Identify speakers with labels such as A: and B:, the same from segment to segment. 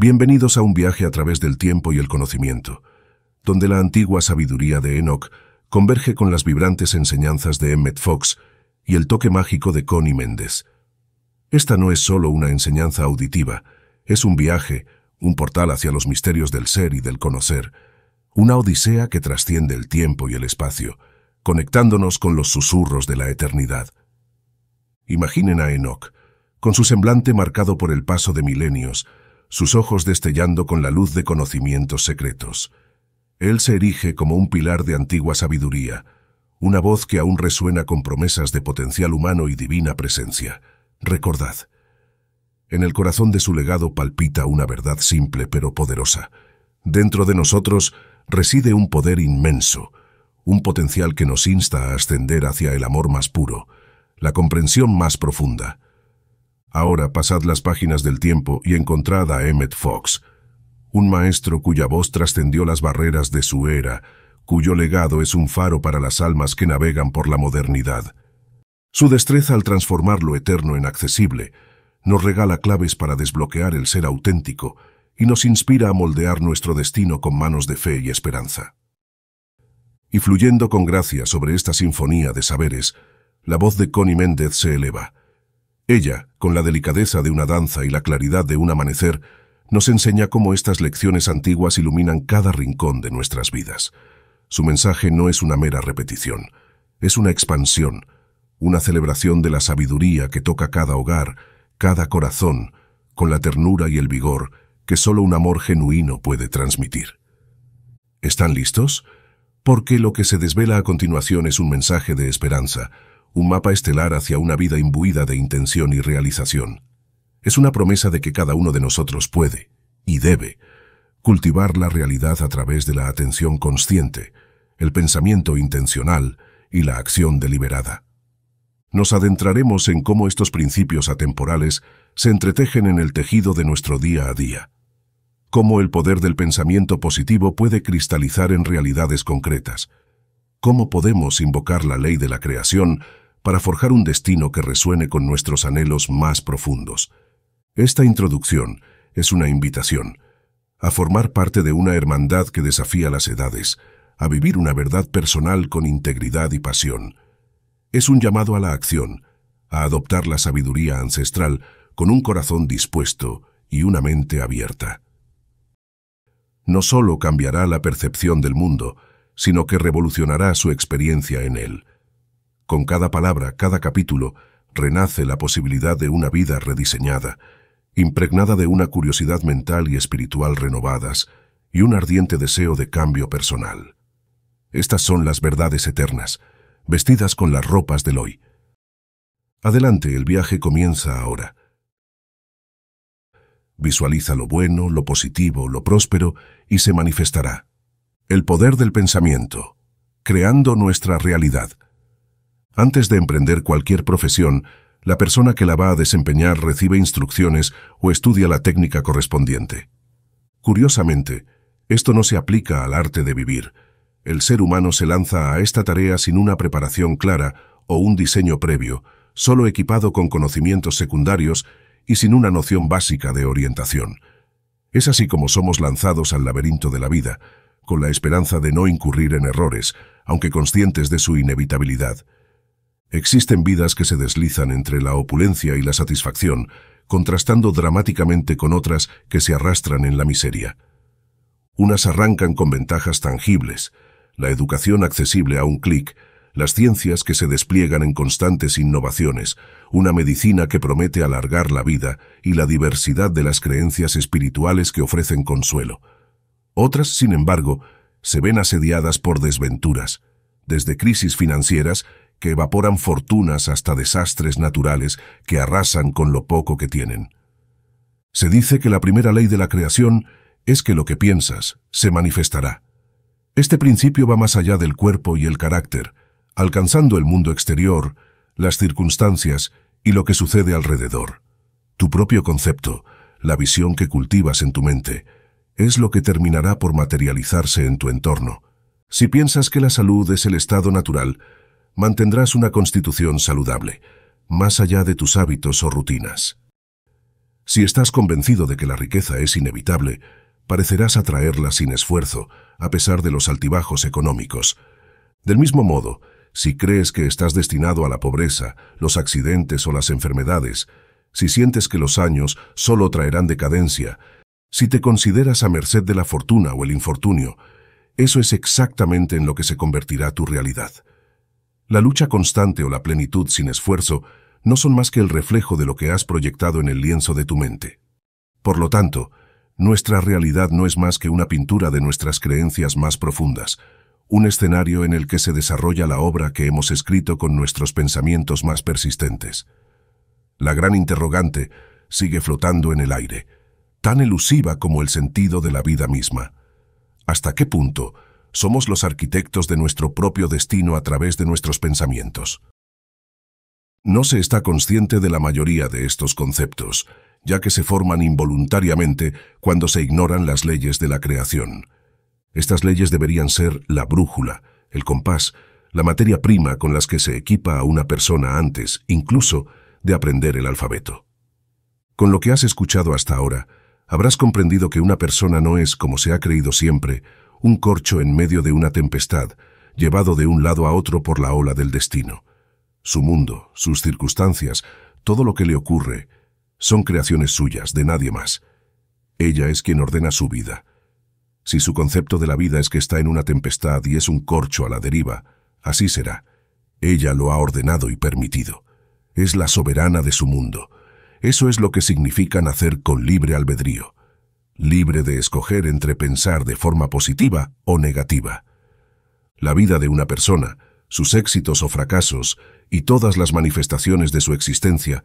A: Bienvenidos a un viaje a través del tiempo y el conocimiento, donde la antigua sabiduría de Enoch converge con las vibrantes enseñanzas de Emmett Fox y el toque mágico de Connie Méndez. Esta no es solo una enseñanza auditiva, es un viaje, un portal hacia los misterios del ser y del conocer, una odisea que trasciende el tiempo y el espacio, conectándonos con los susurros de la eternidad. Imaginen a Enoch, con su semblante marcado por el paso de milenios, sus ojos destellando con la luz de conocimientos secretos. Él se erige como un pilar de antigua sabiduría, una voz que aún resuena con promesas de potencial humano y divina presencia. Recordad, en el corazón de su legado palpita una verdad simple pero poderosa. Dentro de nosotros reside un poder inmenso, un potencial que nos insta a ascender hacia el amor más puro, la comprensión más profunda, Ahora pasad las páginas del tiempo y encontrad a Emmett Fox, un maestro cuya voz trascendió las barreras de su era, cuyo legado es un faro para las almas que navegan por la modernidad. Su destreza al transformar lo eterno en accesible nos regala claves para desbloquear el ser auténtico y nos inspira a moldear nuestro destino con manos de fe y esperanza. Y fluyendo con gracia sobre esta sinfonía de saberes, la voz de Connie Méndez se eleva, ella, con la delicadeza de una danza y la claridad de un amanecer, nos enseña cómo estas lecciones antiguas iluminan cada rincón de nuestras vidas. Su mensaje no es una mera repetición, es una expansión, una celebración de la sabiduría que toca cada hogar, cada corazón, con la ternura y el vigor que solo un amor genuino puede transmitir. ¿Están listos? Porque lo que se desvela a continuación es un mensaje de esperanza, un mapa estelar hacia una vida imbuida de intención y realización. Es una promesa de que cada uno de nosotros puede, y debe, cultivar la realidad a través de la atención consciente, el pensamiento intencional y la acción deliberada. Nos adentraremos en cómo estos principios atemporales se entretejen en el tejido de nuestro día a día, cómo el poder del pensamiento positivo puede cristalizar en realidades concretas, ¿Cómo podemos invocar la ley de la creación para forjar un destino que resuene con nuestros anhelos más profundos? Esta introducción es una invitación a formar parte de una hermandad que desafía las edades, a vivir una verdad personal con integridad y pasión. Es un llamado a la acción, a adoptar la sabiduría ancestral con un corazón dispuesto y una mente abierta. No solo cambiará la percepción del mundo, sino que revolucionará su experiencia en él. Con cada palabra, cada capítulo, renace la posibilidad de una vida rediseñada, impregnada de una curiosidad mental y espiritual renovadas y un ardiente deseo de cambio personal. Estas son las verdades eternas, vestidas con las ropas del hoy. Adelante, el viaje comienza ahora. Visualiza lo bueno, lo positivo, lo próspero, y se manifestará. El poder del pensamiento, creando nuestra realidad. Antes de emprender cualquier profesión, la persona que la va a desempeñar recibe instrucciones o estudia la técnica correspondiente. Curiosamente, esto no se aplica al arte de vivir. El ser humano se lanza a esta tarea sin una preparación clara o un diseño previo, solo equipado con conocimientos secundarios y sin una noción básica de orientación. Es así como somos lanzados al laberinto de la vida, con la esperanza de no incurrir en errores, aunque conscientes de su inevitabilidad. Existen vidas que se deslizan entre la opulencia y la satisfacción, contrastando dramáticamente con otras que se arrastran en la miseria. Unas arrancan con ventajas tangibles, la educación accesible a un clic, las ciencias que se despliegan en constantes innovaciones, una medicina que promete alargar la vida y la diversidad de las creencias espirituales que ofrecen consuelo. Otras, sin embargo, se ven asediadas por desventuras, desde crisis financieras que evaporan fortunas hasta desastres naturales que arrasan con lo poco que tienen. Se dice que la primera ley de la creación es que lo que piensas se manifestará. Este principio va más allá del cuerpo y el carácter, alcanzando el mundo exterior, las circunstancias y lo que sucede alrededor. Tu propio concepto, la visión que cultivas en tu mente, es lo que terminará por materializarse en tu entorno. Si piensas que la salud es el estado natural, mantendrás una constitución saludable, más allá de tus hábitos o rutinas. Si estás convencido de que la riqueza es inevitable, parecerás atraerla sin esfuerzo, a pesar de los altibajos económicos. Del mismo modo, si crees que estás destinado a la pobreza, los accidentes o las enfermedades, si sientes que los años solo traerán decadencia, si te consideras a merced de la fortuna o el infortunio, eso es exactamente en lo que se convertirá tu realidad. La lucha constante o la plenitud sin esfuerzo no son más que el reflejo de lo que has proyectado en el lienzo de tu mente. Por lo tanto, nuestra realidad no es más que una pintura de nuestras creencias más profundas, un escenario en el que se desarrolla la obra que hemos escrito con nuestros pensamientos más persistentes. La gran interrogante sigue flotando en el aire tan elusiva como el sentido de la vida misma. ¿Hasta qué punto somos los arquitectos de nuestro propio destino a través de nuestros pensamientos? No se está consciente de la mayoría de estos conceptos, ya que se forman involuntariamente cuando se ignoran las leyes de la creación. Estas leyes deberían ser la brújula, el compás, la materia prima con las que se equipa a una persona antes, incluso, de aprender el alfabeto. Con lo que has escuchado hasta ahora, habrás comprendido que una persona no es, como se ha creído siempre, un corcho en medio de una tempestad, llevado de un lado a otro por la ola del destino. Su mundo, sus circunstancias, todo lo que le ocurre, son creaciones suyas, de nadie más. Ella es quien ordena su vida. Si su concepto de la vida es que está en una tempestad y es un corcho a la deriva, así será. Ella lo ha ordenado y permitido. Es la soberana de su mundo. Eso es lo que significa nacer con libre albedrío, libre de escoger entre pensar de forma positiva o negativa. La vida de una persona, sus éxitos o fracasos y todas las manifestaciones de su existencia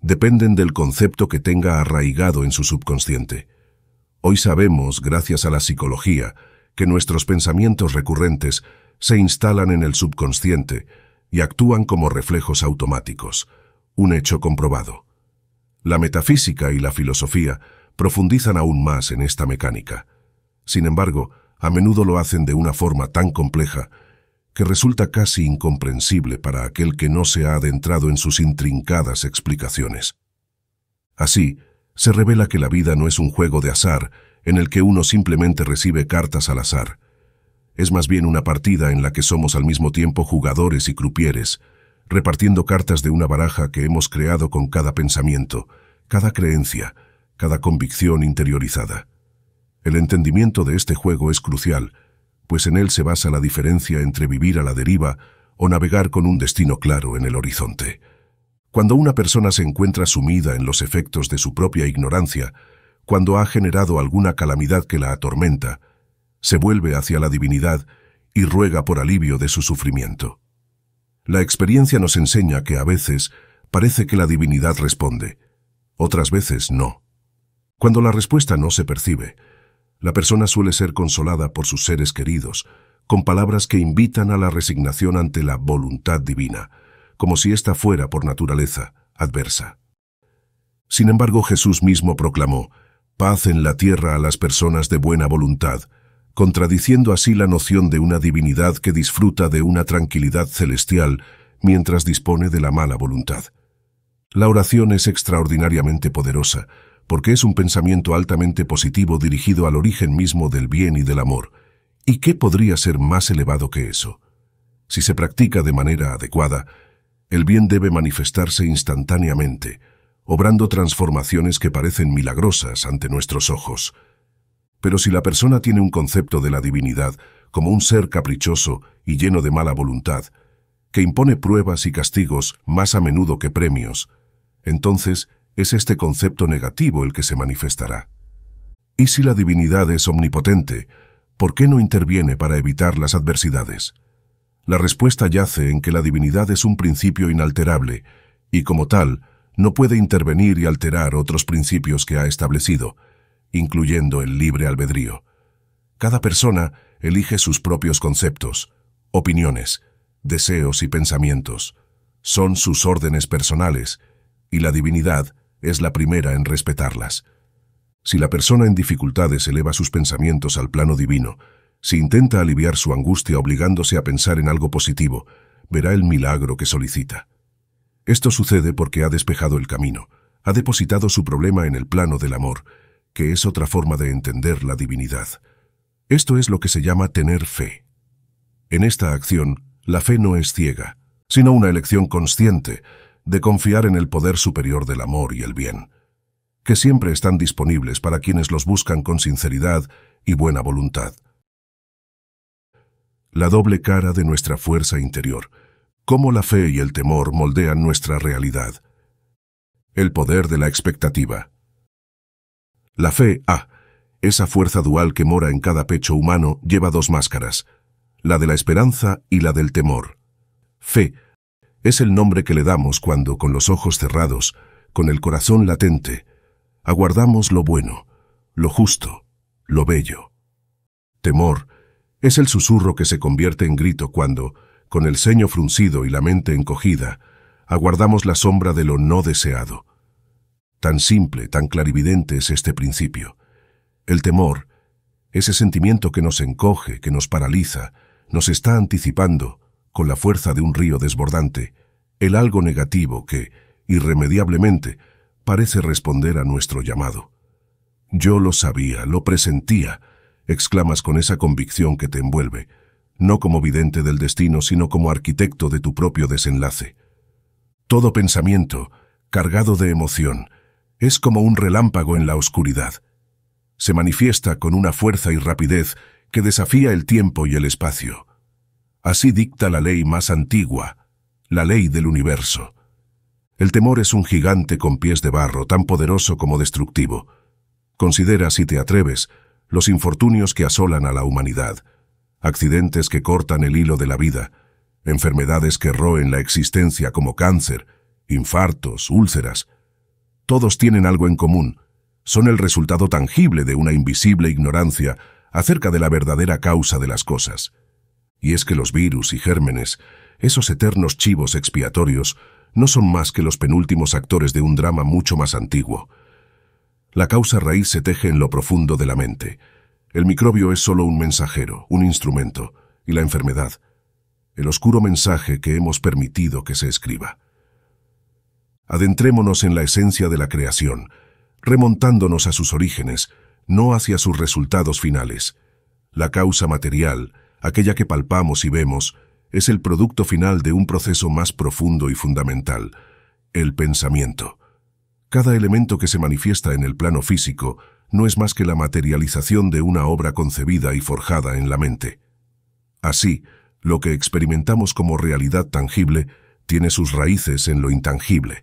A: dependen del concepto que tenga arraigado en su subconsciente. Hoy sabemos, gracias a la psicología, que nuestros pensamientos recurrentes se instalan en el subconsciente y actúan como reflejos automáticos, un hecho comprobado. La metafísica y la filosofía profundizan aún más en esta mecánica. Sin embargo, a menudo lo hacen de una forma tan compleja que resulta casi incomprensible para aquel que no se ha adentrado en sus intrincadas explicaciones. Así, se revela que la vida no es un juego de azar en el que uno simplemente recibe cartas al azar. Es más bien una partida en la que somos al mismo tiempo jugadores y crupieres, repartiendo cartas de una baraja que hemos creado con cada pensamiento, cada creencia, cada convicción interiorizada. El entendimiento de este juego es crucial, pues en él se basa la diferencia entre vivir a la deriva o navegar con un destino claro en el horizonte. Cuando una persona se encuentra sumida en los efectos de su propia ignorancia, cuando ha generado alguna calamidad que la atormenta, se vuelve hacia la divinidad y ruega por alivio de su sufrimiento. La experiencia nos enseña que a veces parece que la divinidad responde, otras veces no. Cuando la respuesta no se percibe, la persona suele ser consolada por sus seres queridos, con palabras que invitan a la resignación ante la voluntad divina, como si ésta fuera por naturaleza adversa. Sin embargo, Jesús mismo proclamó, paz en la tierra a las personas de buena voluntad, contradiciendo así la noción de una divinidad que disfruta de una tranquilidad celestial mientras dispone de la mala voluntad. La oración es extraordinariamente poderosa, porque es un pensamiento altamente positivo dirigido al origen mismo del bien y del amor. ¿Y qué podría ser más elevado que eso? Si se practica de manera adecuada, el bien debe manifestarse instantáneamente, obrando transformaciones que parecen milagrosas ante nuestros ojos. Pero si la persona tiene un concepto de la divinidad como un ser caprichoso y lleno de mala voluntad, que impone pruebas y castigos más a menudo que premios, entonces es este concepto negativo el que se manifestará. ¿Y si la divinidad es omnipotente, por qué no interviene para evitar las adversidades? La respuesta yace en que la divinidad es un principio inalterable y, como tal, no puede intervenir y alterar otros principios que ha establecido, incluyendo el libre albedrío. Cada persona elige sus propios conceptos, opiniones, deseos y pensamientos. Son sus órdenes personales, y la divinidad es la primera en respetarlas. Si la persona en dificultades eleva sus pensamientos al plano divino, si intenta aliviar su angustia obligándose a pensar en algo positivo, verá el milagro que solicita. Esto sucede porque ha despejado el camino, ha depositado su problema en el plano del amor, que es otra forma de entender la divinidad. Esto es lo que se llama tener fe. En esta acción, la fe no es ciega, sino una elección consciente de confiar en el poder superior del amor y el bien, que siempre están disponibles para quienes los buscan con sinceridad y buena voluntad. La doble cara de nuestra fuerza interior, cómo la fe y el temor moldean nuestra realidad. El poder de la expectativa. La fe, ah, esa fuerza dual que mora en cada pecho humano lleva dos máscaras, la de la esperanza y la del temor. Fe es el nombre que le damos cuando, con los ojos cerrados, con el corazón latente, aguardamos lo bueno, lo justo, lo bello. Temor es el susurro que se convierte en grito cuando, con el ceño fruncido y la mente encogida, aguardamos la sombra de lo no deseado. Tan simple, tan clarividente es este principio. El temor, ese sentimiento que nos encoge, que nos paraliza, nos está anticipando, con la fuerza de un río desbordante, el algo negativo que, irremediablemente, parece responder a nuestro llamado. Yo lo sabía, lo presentía, exclamas con esa convicción que te envuelve, no como vidente del destino, sino como arquitecto de tu propio desenlace. Todo pensamiento, cargado de emoción, es como un relámpago en la oscuridad. Se manifiesta con una fuerza y rapidez que desafía el tiempo y el espacio. Así dicta la ley más antigua, la ley del universo. El temor es un gigante con pies de barro, tan poderoso como destructivo. Considera, si te atreves, los infortunios que asolan a la humanidad, accidentes que cortan el hilo de la vida, enfermedades que roen la existencia como cáncer, infartos, úlceras, todos tienen algo en común. Son el resultado tangible de una invisible ignorancia acerca de la verdadera causa de las cosas. Y es que los virus y gérmenes, esos eternos chivos expiatorios, no son más que los penúltimos actores de un drama mucho más antiguo. La causa raíz se teje en lo profundo de la mente. El microbio es solo un mensajero, un instrumento, y la enfermedad, el oscuro mensaje que hemos permitido que se escriba. Adentrémonos en la esencia de la creación, remontándonos a sus orígenes, no hacia sus resultados finales. La causa material, aquella que palpamos y vemos, es el producto final de un proceso más profundo y fundamental, el pensamiento. Cada elemento que se manifiesta en el plano físico no es más que la materialización de una obra concebida y forjada en la mente. Así, lo que experimentamos como realidad tangible tiene sus raíces en lo intangible,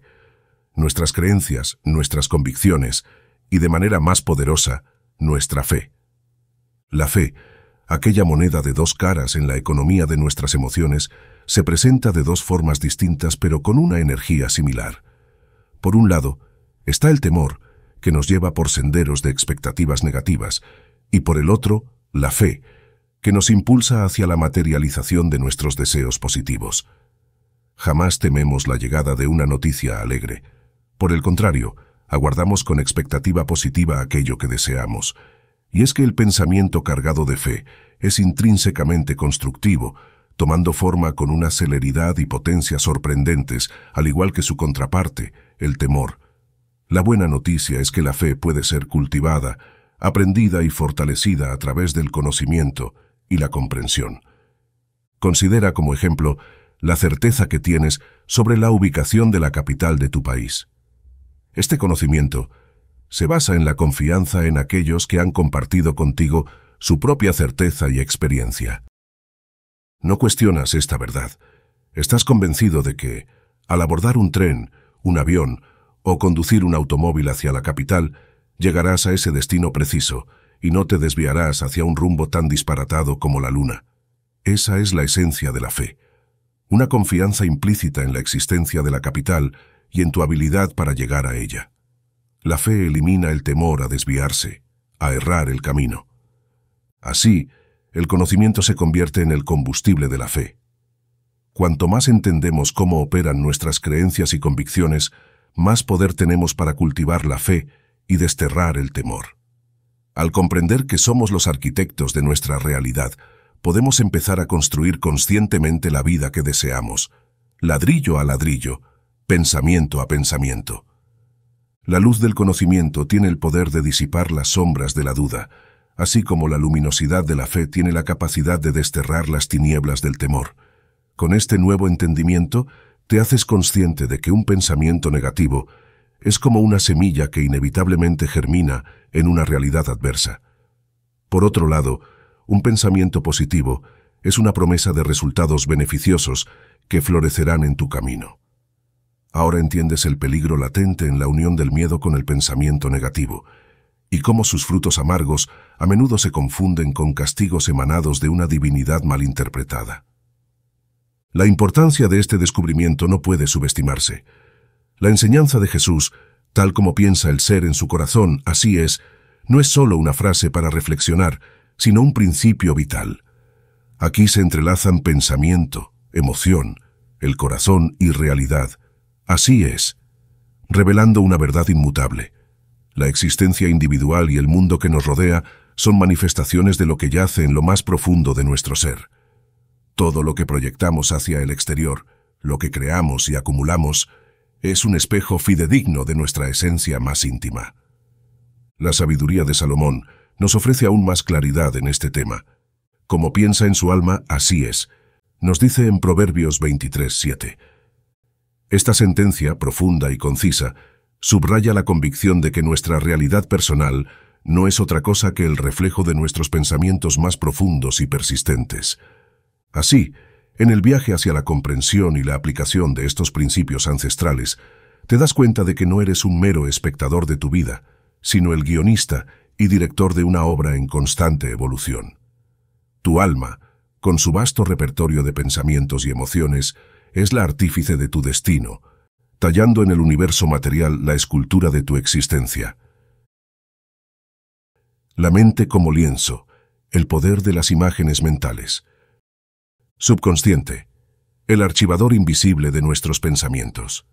A: nuestras creencias, nuestras convicciones y, de manera más poderosa, nuestra fe. La fe, aquella moneda de dos caras en la economía de nuestras emociones, se presenta de dos formas distintas pero con una energía similar. Por un lado, está el temor, que nos lleva por senderos de expectativas negativas, y por el otro, la fe, que nos impulsa hacia la materialización de nuestros deseos positivos. Jamás tememos la llegada de una noticia alegre, por el contrario, aguardamos con expectativa positiva aquello que deseamos. Y es que el pensamiento cargado de fe es intrínsecamente constructivo, tomando forma con una celeridad y potencia sorprendentes, al igual que su contraparte, el temor. La buena noticia es que la fe puede ser cultivada, aprendida y fortalecida a través del conocimiento y la comprensión. Considera como ejemplo la certeza que tienes sobre la ubicación de la capital de tu país. Este conocimiento se basa en la confianza en aquellos que han compartido contigo su propia certeza y experiencia. No cuestionas esta verdad. Estás convencido de que, al abordar un tren, un avión o conducir un automóvil hacia la capital, llegarás a ese destino preciso y no te desviarás hacia un rumbo tan disparatado como la luna. Esa es la esencia de la fe. Una confianza implícita en la existencia de la capital y en tu habilidad para llegar a ella. La fe elimina el temor a desviarse, a errar el camino. Así, el conocimiento se convierte en el combustible de la fe. Cuanto más entendemos cómo operan nuestras creencias y convicciones, más poder tenemos para cultivar la fe y desterrar el temor. Al comprender que somos los arquitectos de nuestra realidad, podemos empezar a construir conscientemente la vida que deseamos, ladrillo a ladrillo, pensamiento a pensamiento. La luz del conocimiento tiene el poder de disipar las sombras de la duda, así como la luminosidad de la fe tiene la capacidad de desterrar las tinieblas del temor. Con este nuevo entendimiento, te haces consciente de que un pensamiento negativo es como una semilla que inevitablemente germina en una realidad adversa. Por otro lado, un pensamiento positivo es una promesa de resultados beneficiosos que florecerán en tu camino. Ahora entiendes el peligro latente en la unión del miedo con el pensamiento negativo, y cómo sus frutos amargos a menudo se confunden con castigos emanados de una divinidad malinterpretada. La importancia de este descubrimiento no puede subestimarse. La enseñanza de Jesús, tal como piensa el ser en su corazón, así es, no es solo una frase para reflexionar, sino un principio vital. Aquí se entrelazan pensamiento, emoción, el corazón y realidad, Así es, revelando una verdad inmutable. La existencia individual y el mundo que nos rodea son manifestaciones de lo que yace en lo más profundo de nuestro ser. Todo lo que proyectamos hacia el exterior, lo que creamos y acumulamos, es un espejo fidedigno de nuestra esencia más íntima. La sabiduría de Salomón nos ofrece aún más claridad en este tema. Como piensa en su alma, así es. Nos dice en Proverbios 23, esta sentencia, profunda y concisa, subraya la convicción de que nuestra realidad personal no es otra cosa que el reflejo de nuestros pensamientos más profundos y persistentes. Así, en el viaje hacia la comprensión y la aplicación de estos principios ancestrales, te das cuenta de que no eres un mero espectador de tu vida, sino el guionista y director de una obra en constante evolución. Tu alma, con su vasto repertorio de pensamientos y emociones, es la artífice de tu destino, tallando en el universo material la escultura de tu existencia. La mente como lienzo, el poder de las imágenes mentales. Subconsciente, el archivador invisible de nuestros pensamientos.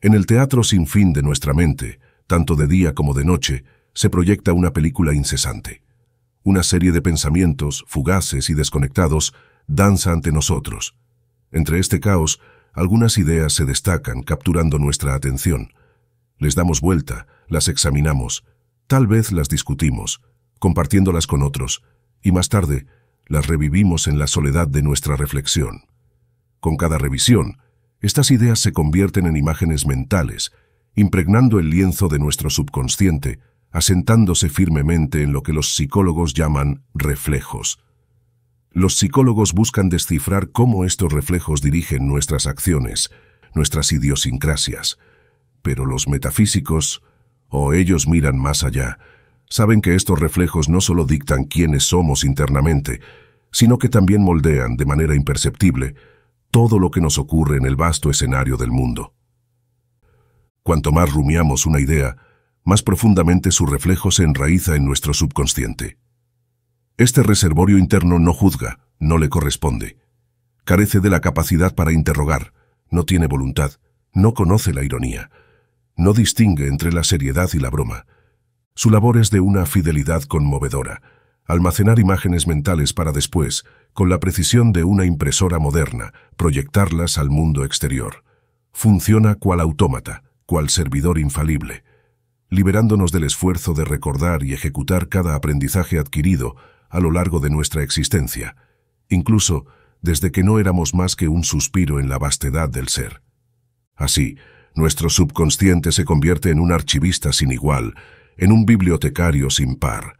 A: En el teatro sin fin de nuestra mente, tanto de día como de noche, se proyecta una película incesante. Una serie de pensamientos, fugaces y desconectados, danza ante nosotros, entre este caos, algunas ideas se destacan capturando nuestra atención. Les damos vuelta, las examinamos, tal vez las discutimos, compartiéndolas con otros, y más tarde las revivimos en la soledad de nuestra reflexión. Con cada revisión, estas ideas se convierten en imágenes mentales, impregnando el lienzo de nuestro subconsciente, asentándose firmemente en lo que los psicólogos llaman reflejos. Los psicólogos buscan descifrar cómo estos reflejos dirigen nuestras acciones, nuestras idiosincrasias. Pero los metafísicos, o ellos miran más allá, saben que estos reflejos no solo dictan quiénes somos internamente, sino que también moldean de manera imperceptible todo lo que nos ocurre en el vasto escenario del mundo. Cuanto más rumiamos una idea, más profundamente su reflejo se enraiza en nuestro subconsciente. Este reservorio interno no juzga, no le corresponde. Carece de la capacidad para interrogar, no tiene voluntad, no conoce la ironía, no distingue entre la seriedad y la broma. Su labor es de una fidelidad conmovedora, almacenar imágenes mentales para después, con la precisión de una impresora moderna, proyectarlas al mundo exterior. Funciona cual autómata, cual servidor infalible, liberándonos del esfuerzo de recordar y ejecutar cada aprendizaje adquirido a lo largo de nuestra existencia, incluso desde que no éramos más que un suspiro en la vastedad del ser. Así, nuestro subconsciente se convierte en un archivista sin igual, en un bibliotecario sin par.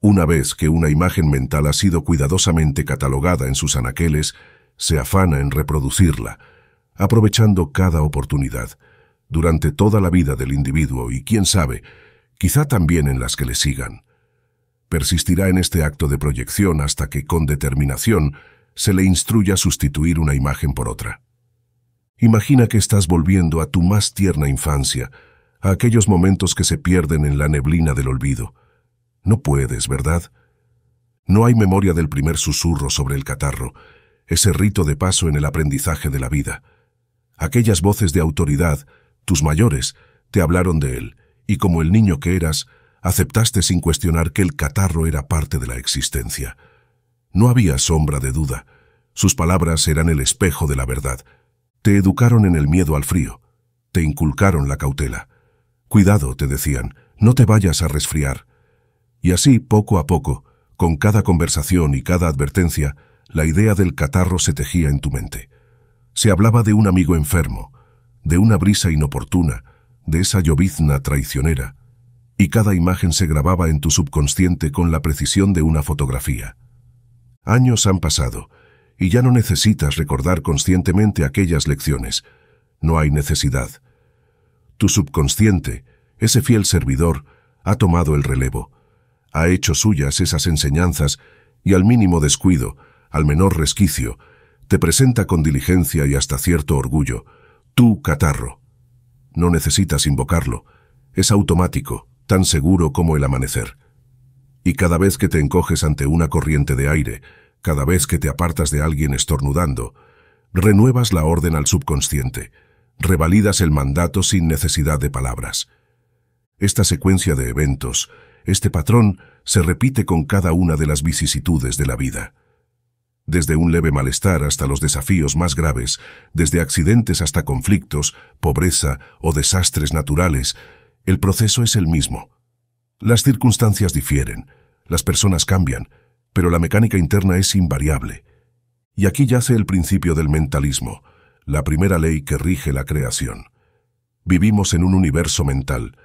A: Una vez que una imagen mental ha sido cuidadosamente catalogada en sus anaqueles, se afana en reproducirla, aprovechando cada oportunidad, durante toda la vida del individuo y, quién sabe, quizá también en las que le sigan persistirá en este acto de proyección hasta que, con determinación, se le instruya a sustituir una imagen por otra. Imagina que estás volviendo a tu más tierna infancia, a aquellos momentos que se pierden en la neblina del olvido. No puedes, ¿verdad? No hay memoria del primer susurro sobre el catarro, ese rito de paso en el aprendizaje de la vida. Aquellas voces de autoridad, tus mayores, te hablaron de él, y como el niño que eras, aceptaste sin cuestionar que el catarro era parte de la existencia. No había sombra de duda. Sus palabras eran el espejo de la verdad. Te educaron en el miedo al frío. Te inculcaron la cautela. Cuidado, te decían, no te vayas a resfriar. Y así, poco a poco, con cada conversación y cada advertencia, la idea del catarro se tejía en tu mente. Se hablaba de un amigo enfermo, de una brisa inoportuna, de esa llovizna traicionera, y cada imagen se grababa en tu subconsciente con la precisión de una fotografía. Años han pasado, y ya no necesitas recordar conscientemente aquellas lecciones. No hay necesidad. Tu subconsciente, ese fiel servidor, ha tomado el relevo. Ha hecho suyas esas enseñanzas y al mínimo descuido, al menor resquicio, te presenta con diligencia y hasta cierto orgullo, tú, catarro. No necesitas invocarlo. Es automático tan seguro como el amanecer. Y cada vez que te encoges ante una corriente de aire, cada vez que te apartas de alguien estornudando, renuevas la orden al subconsciente, revalidas el mandato sin necesidad de palabras. Esta secuencia de eventos, este patrón, se repite con cada una de las vicisitudes de la vida. Desde un leve malestar hasta los desafíos más graves, desde accidentes hasta conflictos, pobreza o desastres naturales, el proceso es el mismo. Las circunstancias difieren, las personas cambian, pero la mecánica interna es invariable. Y aquí yace el principio del mentalismo, la primera ley que rige la creación. Vivimos en un universo mental.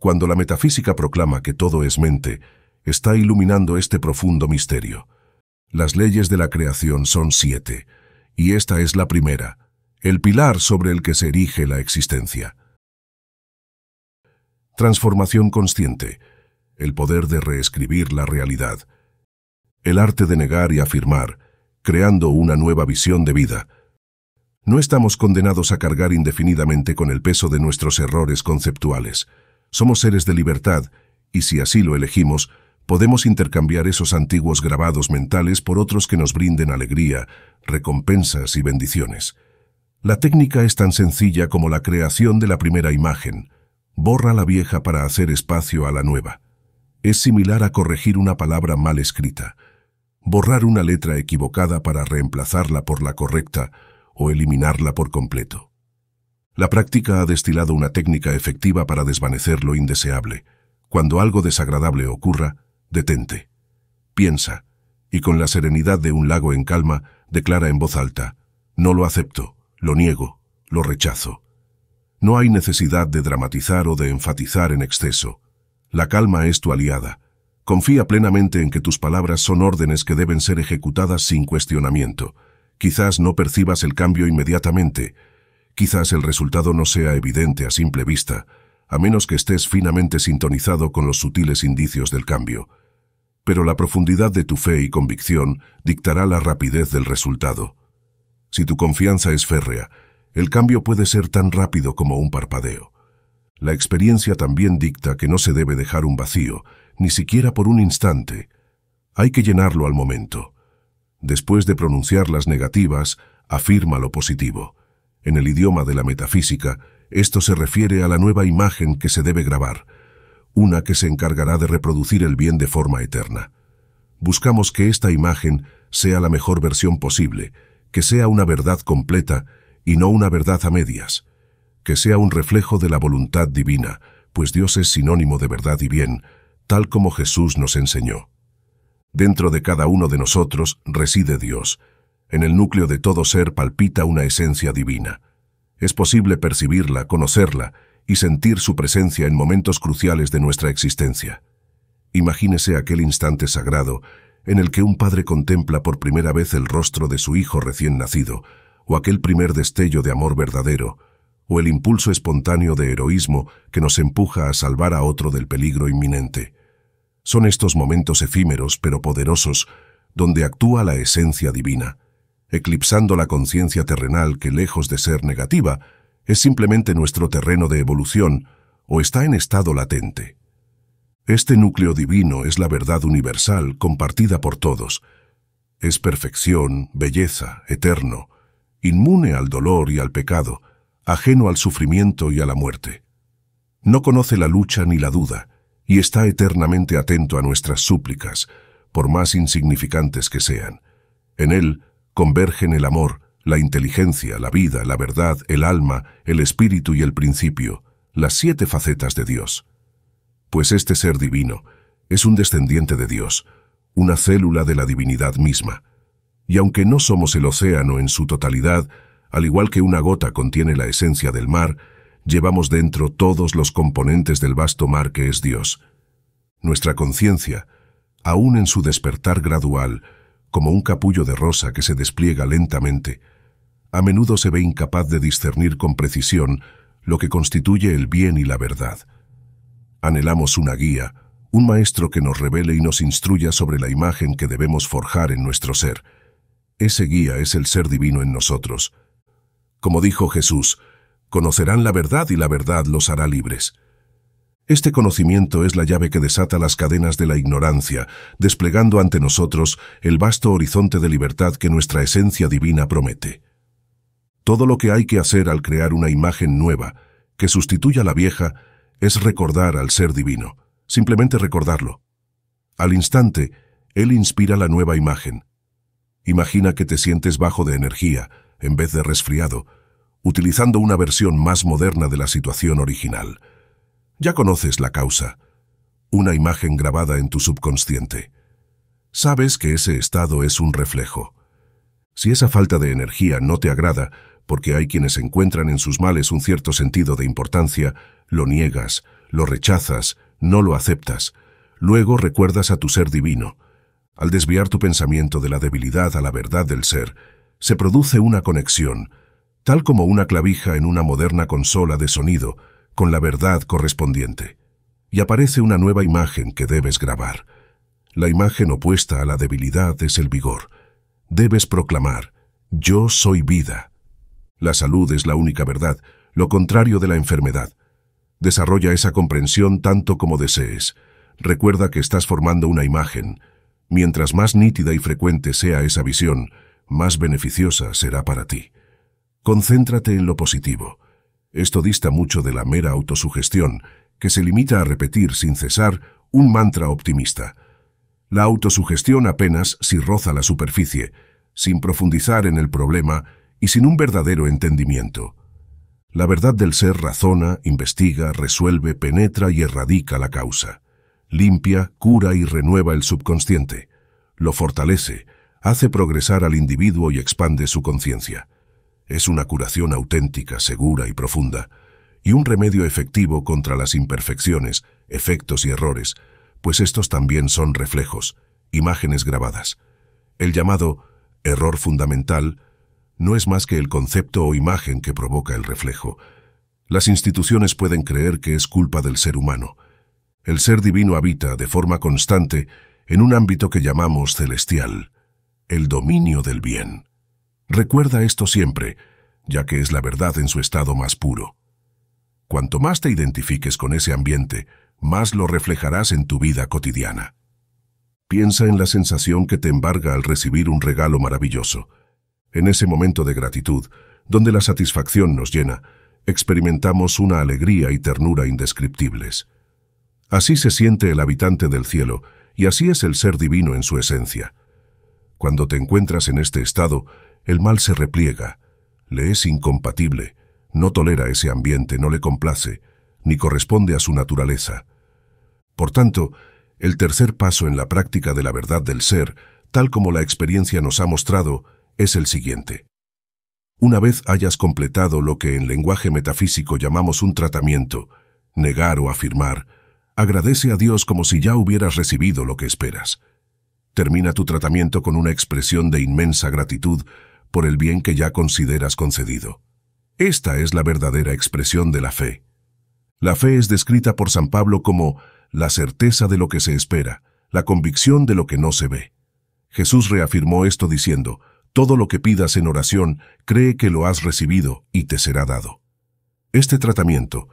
A: Cuando la metafísica proclama que todo es mente, está iluminando este profundo misterio. Las leyes de la creación son siete, y esta es la primera, el pilar sobre el que se erige la existencia transformación consciente, el poder de reescribir la realidad, el arte de negar y afirmar, creando una nueva visión de vida. No estamos condenados a cargar indefinidamente con el peso de nuestros errores conceptuales. Somos seres de libertad, y si así lo elegimos, podemos intercambiar esos antiguos grabados mentales por otros que nos brinden alegría, recompensas y bendiciones. La técnica es tan sencilla como la creación de la primera imagen borra la vieja para hacer espacio a la nueva. Es similar a corregir una palabra mal escrita, borrar una letra equivocada para reemplazarla por la correcta o eliminarla por completo. La práctica ha destilado una técnica efectiva para desvanecer lo indeseable. Cuando algo desagradable ocurra, detente. Piensa, y con la serenidad de un lago en calma, declara en voz alta, no lo acepto, lo niego, lo rechazo. No hay necesidad de dramatizar o de enfatizar en exceso. La calma es tu aliada. Confía plenamente en que tus palabras son órdenes que deben ser ejecutadas sin cuestionamiento. Quizás no percibas el cambio inmediatamente. Quizás el resultado no sea evidente a simple vista, a menos que estés finamente sintonizado con los sutiles indicios del cambio. Pero la profundidad de tu fe y convicción dictará la rapidez del resultado. Si tu confianza es férrea, el cambio puede ser tan rápido como un parpadeo. La experiencia también dicta que no se debe dejar un vacío, ni siquiera por un instante. Hay que llenarlo al momento. Después de pronunciar las negativas, afirma lo positivo. En el idioma de la metafísica, esto se refiere a la nueva imagen que se debe grabar, una que se encargará de reproducir el bien de forma eterna. Buscamos que esta imagen sea la mejor versión posible, que sea una verdad completa y no una verdad a medias, que sea un reflejo de la voluntad divina, pues Dios es sinónimo de verdad y bien, tal como Jesús nos enseñó. Dentro de cada uno de nosotros reside Dios. En el núcleo de todo ser palpita una esencia divina. Es posible percibirla, conocerla y sentir su presencia en momentos cruciales de nuestra existencia. Imagínese aquel instante sagrado en el que un padre contempla por primera vez el rostro de su hijo recién nacido, o aquel primer destello de amor verdadero, o el impulso espontáneo de heroísmo que nos empuja a salvar a otro del peligro inminente. Son estos momentos efímeros pero poderosos donde actúa la esencia divina, eclipsando la conciencia terrenal que, lejos de ser negativa, es simplemente nuestro terreno de evolución o está en estado latente. Este núcleo divino es la verdad universal compartida por todos. Es perfección, belleza, eterno, inmune al dolor y al pecado, ajeno al sufrimiento y a la muerte. No conoce la lucha ni la duda, y está eternamente atento a nuestras súplicas, por más insignificantes que sean. En él convergen el amor, la inteligencia, la vida, la verdad, el alma, el espíritu y el principio, las siete facetas de Dios. Pues este ser divino es un descendiente de Dios, una célula de la divinidad misma, y aunque no somos el océano en su totalidad, al igual que una gota contiene la esencia del mar, llevamos dentro todos los componentes del vasto mar que es Dios. Nuestra conciencia, aún en su despertar gradual, como un capullo de rosa que se despliega lentamente, a menudo se ve incapaz de discernir con precisión lo que constituye el bien y la verdad. Anhelamos una guía, un maestro que nos revele y nos instruya sobre la imagen que debemos forjar en nuestro ser, ese guía es el ser divino en nosotros. Como dijo Jesús, conocerán la verdad y la verdad los hará libres. Este conocimiento es la llave que desata las cadenas de la ignorancia, desplegando ante nosotros el vasto horizonte de libertad que nuestra esencia divina promete. Todo lo que hay que hacer al crear una imagen nueva, que sustituya a la vieja, es recordar al ser divino, simplemente recordarlo. Al instante, Él inspira la nueva imagen. Imagina que te sientes bajo de energía, en vez de resfriado, utilizando una versión más moderna de la situación original. Ya conoces la causa, una imagen grabada en tu subconsciente. Sabes que ese estado es un reflejo. Si esa falta de energía no te agrada, porque hay quienes encuentran en sus males un cierto sentido de importancia, lo niegas, lo rechazas, no lo aceptas. Luego recuerdas a tu ser divino, al desviar tu pensamiento de la debilidad a la verdad del ser, se produce una conexión, tal como una clavija en una moderna consola de sonido, con la verdad correspondiente. Y aparece una nueva imagen que debes grabar. La imagen opuesta a la debilidad es el vigor. Debes proclamar, yo soy vida. La salud es la única verdad, lo contrario de la enfermedad. Desarrolla esa comprensión tanto como desees. Recuerda que estás formando una imagen, Mientras más nítida y frecuente sea esa visión, más beneficiosa será para ti. Concéntrate en lo positivo. Esto dista mucho de la mera autosugestión, que se limita a repetir sin cesar un mantra optimista. La autosugestión apenas si roza la superficie, sin profundizar en el problema y sin un verdadero entendimiento. La verdad del ser razona, investiga, resuelve, penetra y erradica la causa limpia, cura y renueva el subconsciente, lo fortalece, hace progresar al individuo y expande su conciencia. Es una curación auténtica, segura y profunda, y un remedio efectivo contra las imperfecciones, efectos y errores, pues estos también son reflejos, imágenes grabadas. El llamado error fundamental no es más que el concepto o imagen que provoca el reflejo. Las instituciones pueden creer que es culpa del ser humano, el ser divino habita de forma constante en un ámbito que llamamos celestial, el dominio del bien. Recuerda esto siempre, ya que es la verdad en su estado más puro. Cuanto más te identifiques con ese ambiente, más lo reflejarás en tu vida cotidiana. Piensa en la sensación que te embarga al recibir un regalo maravilloso. En ese momento de gratitud, donde la satisfacción nos llena, experimentamos una alegría y ternura indescriptibles. Así se siente el habitante del cielo, y así es el ser divino en su esencia. Cuando te encuentras en este estado, el mal se repliega, le es incompatible, no tolera ese ambiente, no le complace, ni corresponde a su naturaleza. Por tanto, el tercer paso en la práctica de la verdad del ser, tal como la experiencia nos ha mostrado, es el siguiente. Una vez hayas completado lo que en lenguaje metafísico llamamos un tratamiento, negar o afirmar, agradece a Dios como si ya hubieras recibido lo que esperas. Termina tu tratamiento con una expresión de inmensa gratitud por el bien que ya consideras concedido. Esta es la verdadera expresión de la fe. La fe es descrita por San Pablo como la certeza de lo que se espera, la convicción de lo que no se ve. Jesús reafirmó esto diciendo, todo lo que pidas en oración, cree que lo has recibido y te será dado. Este tratamiento,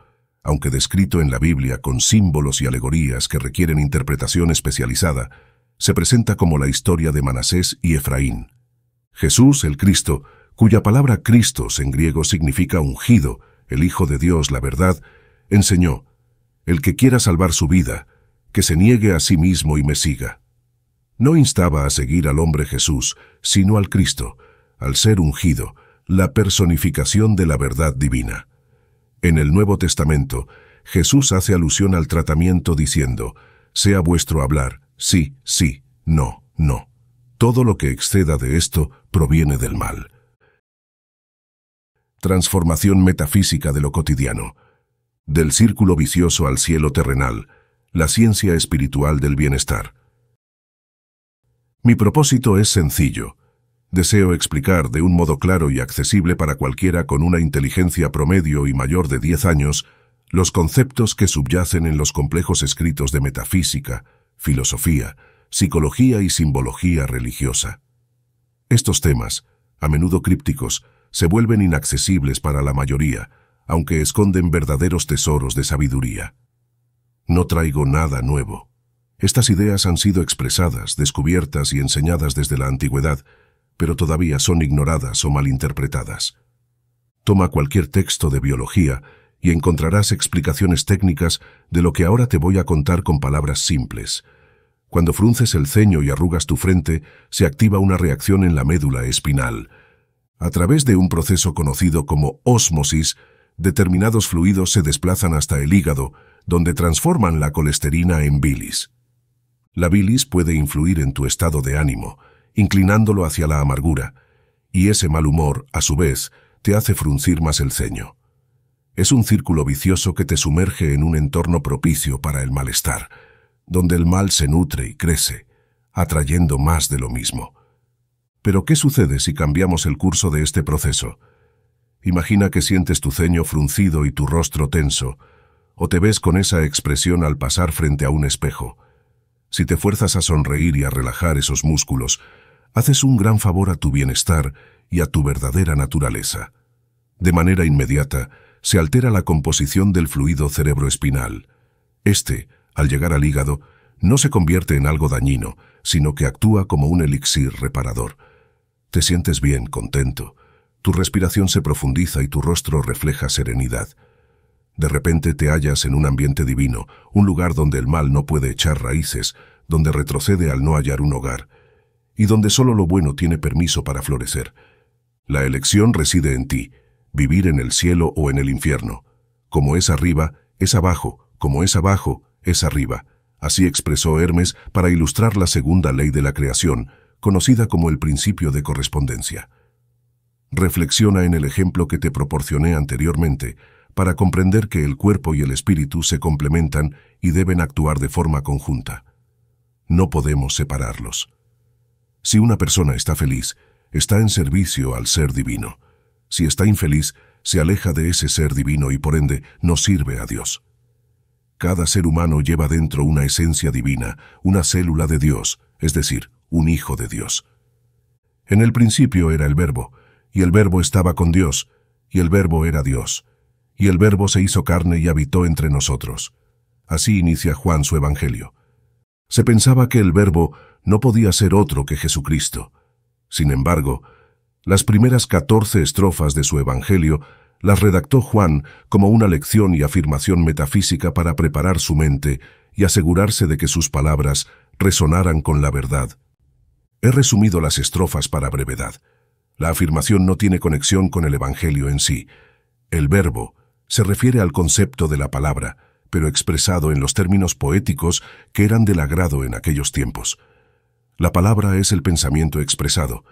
A: aunque descrito en la Biblia con símbolos y alegorías que requieren interpretación especializada, se presenta como la historia de Manasés y Efraín. Jesús el Cristo, cuya palabra Cristos en griego significa ungido, el Hijo de Dios, la verdad, enseñó, el que quiera salvar su vida, que se niegue a sí mismo y me siga. No instaba a seguir al hombre Jesús, sino al Cristo, al ser ungido, la personificación de la verdad divina. En el Nuevo Testamento, Jesús hace alusión al tratamiento diciendo, sea vuestro hablar, sí, sí, no, no. Todo lo que exceda de esto proviene del mal. Transformación metafísica de lo cotidiano. Del círculo vicioso al cielo terrenal, la ciencia espiritual del bienestar. Mi propósito es sencillo, Deseo explicar de un modo claro y accesible para cualquiera con una inteligencia promedio y mayor de 10 años los conceptos que subyacen en los complejos escritos de metafísica, filosofía, psicología y simbología religiosa. Estos temas, a menudo crípticos, se vuelven inaccesibles para la mayoría, aunque esconden verdaderos tesoros de sabiduría. No traigo nada nuevo. Estas ideas han sido expresadas, descubiertas y enseñadas desde la antigüedad, pero todavía son ignoradas o malinterpretadas. Toma cualquier texto de biología y encontrarás explicaciones técnicas de lo que ahora te voy a contar con palabras simples. Cuando frunces el ceño y arrugas tu frente, se activa una reacción en la médula espinal. A través de un proceso conocido como ósmosis, determinados fluidos se desplazan hasta el hígado, donde transforman la colesterina en bilis. La bilis puede influir en tu estado de ánimo, inclinándolo hacia la amargura, y ese mal humor, a su vez, te hace fruncir más el ceño. Es un círculo vicioso que te sumerge en un entorno propicio para el malestar, donde el mal se nutre y crece, atrayendo más de lo mismo. Pero, ¿qué sucede si cambiamos el curso de este proceso? Imagina que sientes tu ceño fruncido y tu rostro tenso, o te ves con esa expresión al pasar frente a un espejo. Si te fuerzas a sonreír y a relajar esos músculos, haces un gran favor a tu bienestar y a tu verdadera naturaleza. De manera inmediata, se altera la composición del fluido cerebroespinal. Este, al llegar al hígado, no se convierte en algo dañino, sino que actúa como un elixir reparador. Te sientes bien, contento. Tu respiración se profundiza y tu rostro refleja serenidad. De repente te hallas en un ambiente divino, un lugar donde el mal no puede echar raíces, donde retrocede al no hallar un hogar y donde solo lo bueno tiene permiso para florecer. La elección reside en ti, vivir en el cielo o en el infierno. Como es arriba, es abajo, como es abajo, es arriba. Así expresó Hermes para ilustrar la segunda ley de la creación, conocida como el principio de correspondencia. Reflexiona en el ejemplo que te proporcioné anteriormente para comprender que el cuerpo y el espíritu se complementan y deben actuar de forma conjunta. No podemos separarlos. Si una persona está feliz, está en servicio al ser divino. Si está infeliz, se aleja de ese ser divino y por ende no sirve a Dios. Cada ser humano lleva dentro una esencia divina, una célula de Dios, es decir, un hijo de Dios. En el principio era el verbo, y el verbo estaba con Dios, y el verbo era Dios, y el verbo se hizo carne y habitó entre nosotros. Así inicia Juan su Evangelio. Se pensaba que el verbo no podía ser otro que Jesucristo. Sin embargo, las primeras catorce estrofas de su Evangelio las redactó Juan como una lección y afirmación metafísica para preparar su mente y asegurarse de que sus palabras resonaran con la verdad. He resumido las estrofas para brevedad. La afirmación no tiene conexión con el Evangelio en sí. El verbo se refiere al concepto de la palabra, pero expresado en los términos poéticos que eran del agrado en aquellos tiempos. La palabra es el pensamiento expresado,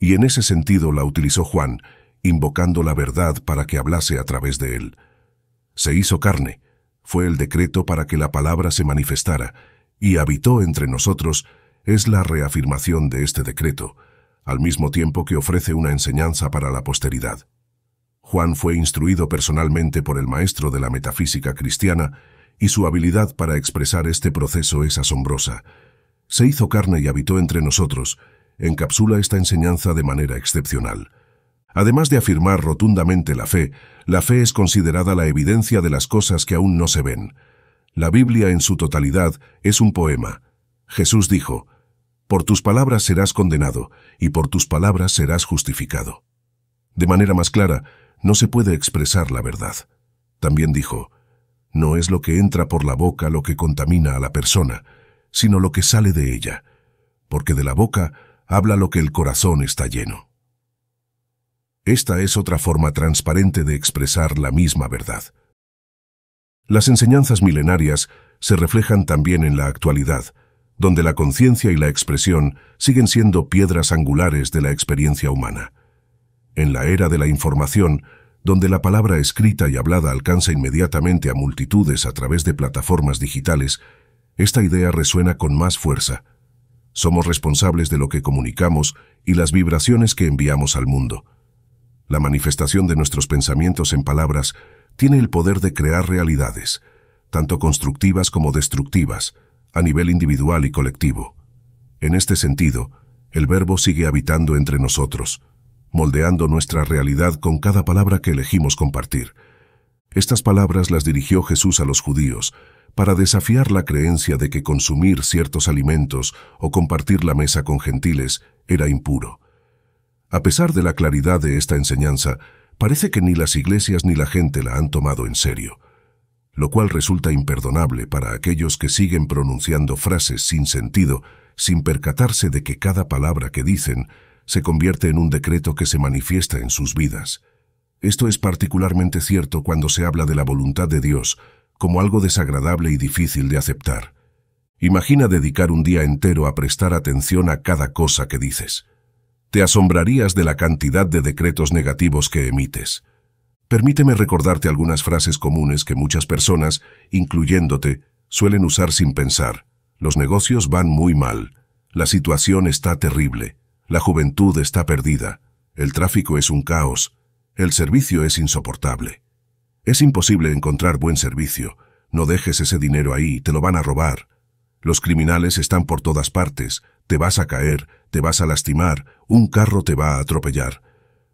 A: y en ese sentido la utilizó Juan, invocando la verdad para que hablase a través de él. Se hizo carne, fue el decreto para que la palabra se manifestara, y habitó entre nosotros, es la reafirmación de este decreto, al mismo tiempo que ofrece una enseñanza para la posteridad. Juan fue instruido personalmente por el maestro de la metafísica cristiana, y su habilidad para expresar este proceso es asombrosa, se hizo carne y habitó entre nosotros, encapsula esta enseñanza de manera excepcional. Además de afirmar rotundamente la fe, la fe es considerada la evidencia de las cosas que aún no se ven. La Biblia en su totalidad es un poema. Jesús dijo, Por tus palabras serás condenado, y por tus palabras serás justificado. De manera más clara, no se puede expresar la verdad. También dijo, No es lo que entra por la boca lo que contamina a la persona, sino lo que sale de ella, porque de la boca habla lo que el corazón está lleno. Esta es otra forma transparente de expresar la misma verdad. Las enseñanzas milenarias se reflejan también en la actualidad, donde la conciencia y la expresión siguen siendo piedras angulares de la experiencia humana. En la era de la información, donde la palabra escrita y hablada alcanza inmediatamente a multitudes a través de plataformas digitales, esta idea resuena con más fuerza. Somos responsables de lo que comunicamos y las vibraciones que enviamos al mundo. La manifestación de nuestros pensamientos en palabras tiene el poder de crear realidades, tanto constructivas como destructivas, a nivel individual y colectivo. En este sentido, el verbo sigue habitando entre nosotros, moldeando nuestra realidad con cada palabra que elegimos compartir. Estas palabras las dirigió Jesús a los judíos, para desafiar la creencia de que consumir ciertos alimentos o compartir la mesa con gentiles era impuro. A pesar de la claridad de esta enseñanza, parece que ni las iglesias ni la gente la han tomado en serio, lo cual resulta imperdonable para aquellos que siguen pronunciando frases sin sentido sin percatarse de que cada palabra que dicen se convierte en un decreto que se manifiesta en sus vidas. Esto es particularmente cierto cuando se habla de la voluntad de Dios, como algo desagradable y difícil de aceptar. Imagina dedicar un día entero a prestar atención a cada cosa que dices. Te asombrarías de la cantidad de decretos negativos que emites. Permíteme recordarte algunas frases comunes que muchas personas, incluyéndote, suelen usar sin pensar. Los negocios van muy mal. La situación está terrible. La juventud está perdida. El tráfico es un caos. El servicio es insoportable. Es imposible encontrar buen servicio. No dejes ese dinero ahí, te lo van a robar. Los criminales están por todas partes. Te vas a caer, te vas a lastimar, un carro te va a atropellar.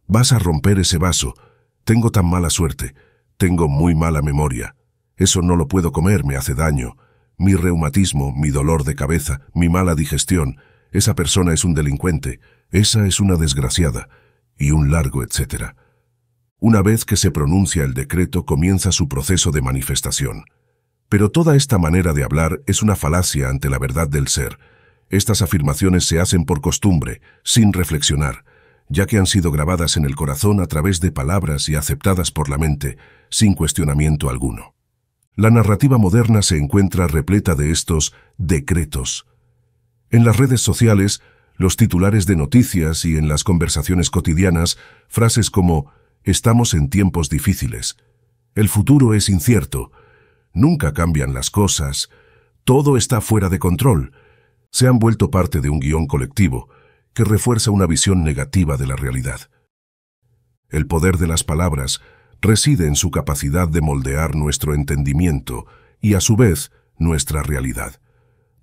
A: Vas a romper ese vaso. Tengo tan mala suerte. Tengo muy mala memoria. Eso no lo puedo comer, me hace daño. Mi reumatismo, mi dolor de cabeza, mi mala digestión. Esa persona es un delincuente. Esa es una desgraciada. Y un largo etcétera. Una vez que se pronuncia el decreto comienza su proceso de manifestación. Pero toda esta manera de hablar es una falacia ante la verdad del ser. Estas afirmaciones se hacen por costumbre, sin reflexionar, ya que han sido grabadas en el corazón a través de palabras y aceptadas por la mente, sin cuestionamiento alguno. La narrativa moderna se encuentra repleta de estos decretos. En las redes sociales, los titulares de noticias y en las conversaciones cotidianas, frases como Estamos en tiempos difíciles. El futuro es incierto. Nunca cambian las cosas. Todo está fuera de control. Se han vuelto parte de un guión colectivo que refuerza una visión negativa de la realidad. El poder de las palabras reside en su capacidad de moldear nuestro entendimiento y, a su vez, nuestra realidad.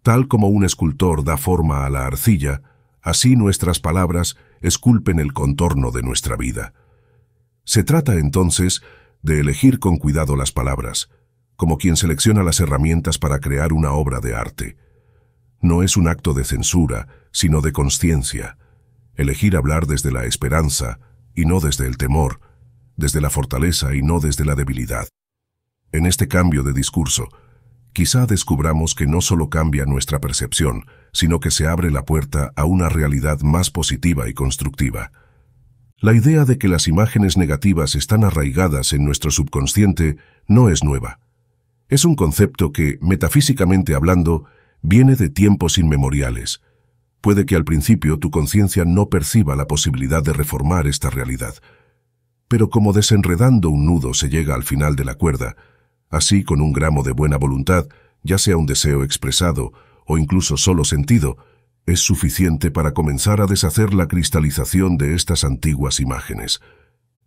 A: Tal como un escultor da forma a la arcilla, así nuestras palabras esculpen el contorno de nuestra vida. Se trata entonces de elegir con cuidado las palabras, como quien selecciona las herramientas para crear una obra de arte. No es un acto de censura, sino de conciencia. Elegir hablar desde la esperanza y no desde el temor, desde la fortaleza y no desde la debilidad. En este cambio de discurso, quizá descubramos que no solo cambia nuestra percepción, sino que se abre la puerta a una realidad más positiva y constructiva. La idea de que las imágenes negativas están arraigadas en nuestro subconsciente no es nueva. Es un concepto que, metafísicamente hablando, viene de tiempos inmemoriales. Puede que al principio tu conciencia no perciba la posibilidad de reformar esta realidad. Pero como desenredando un nudo se llega al final de la cuerda, así con un gramo de buena voluntad, ya sea un deseo expresado o incluso solo sentido, es suficiente para comenzar a deshacer la cristalización de estas antiguas imágenes.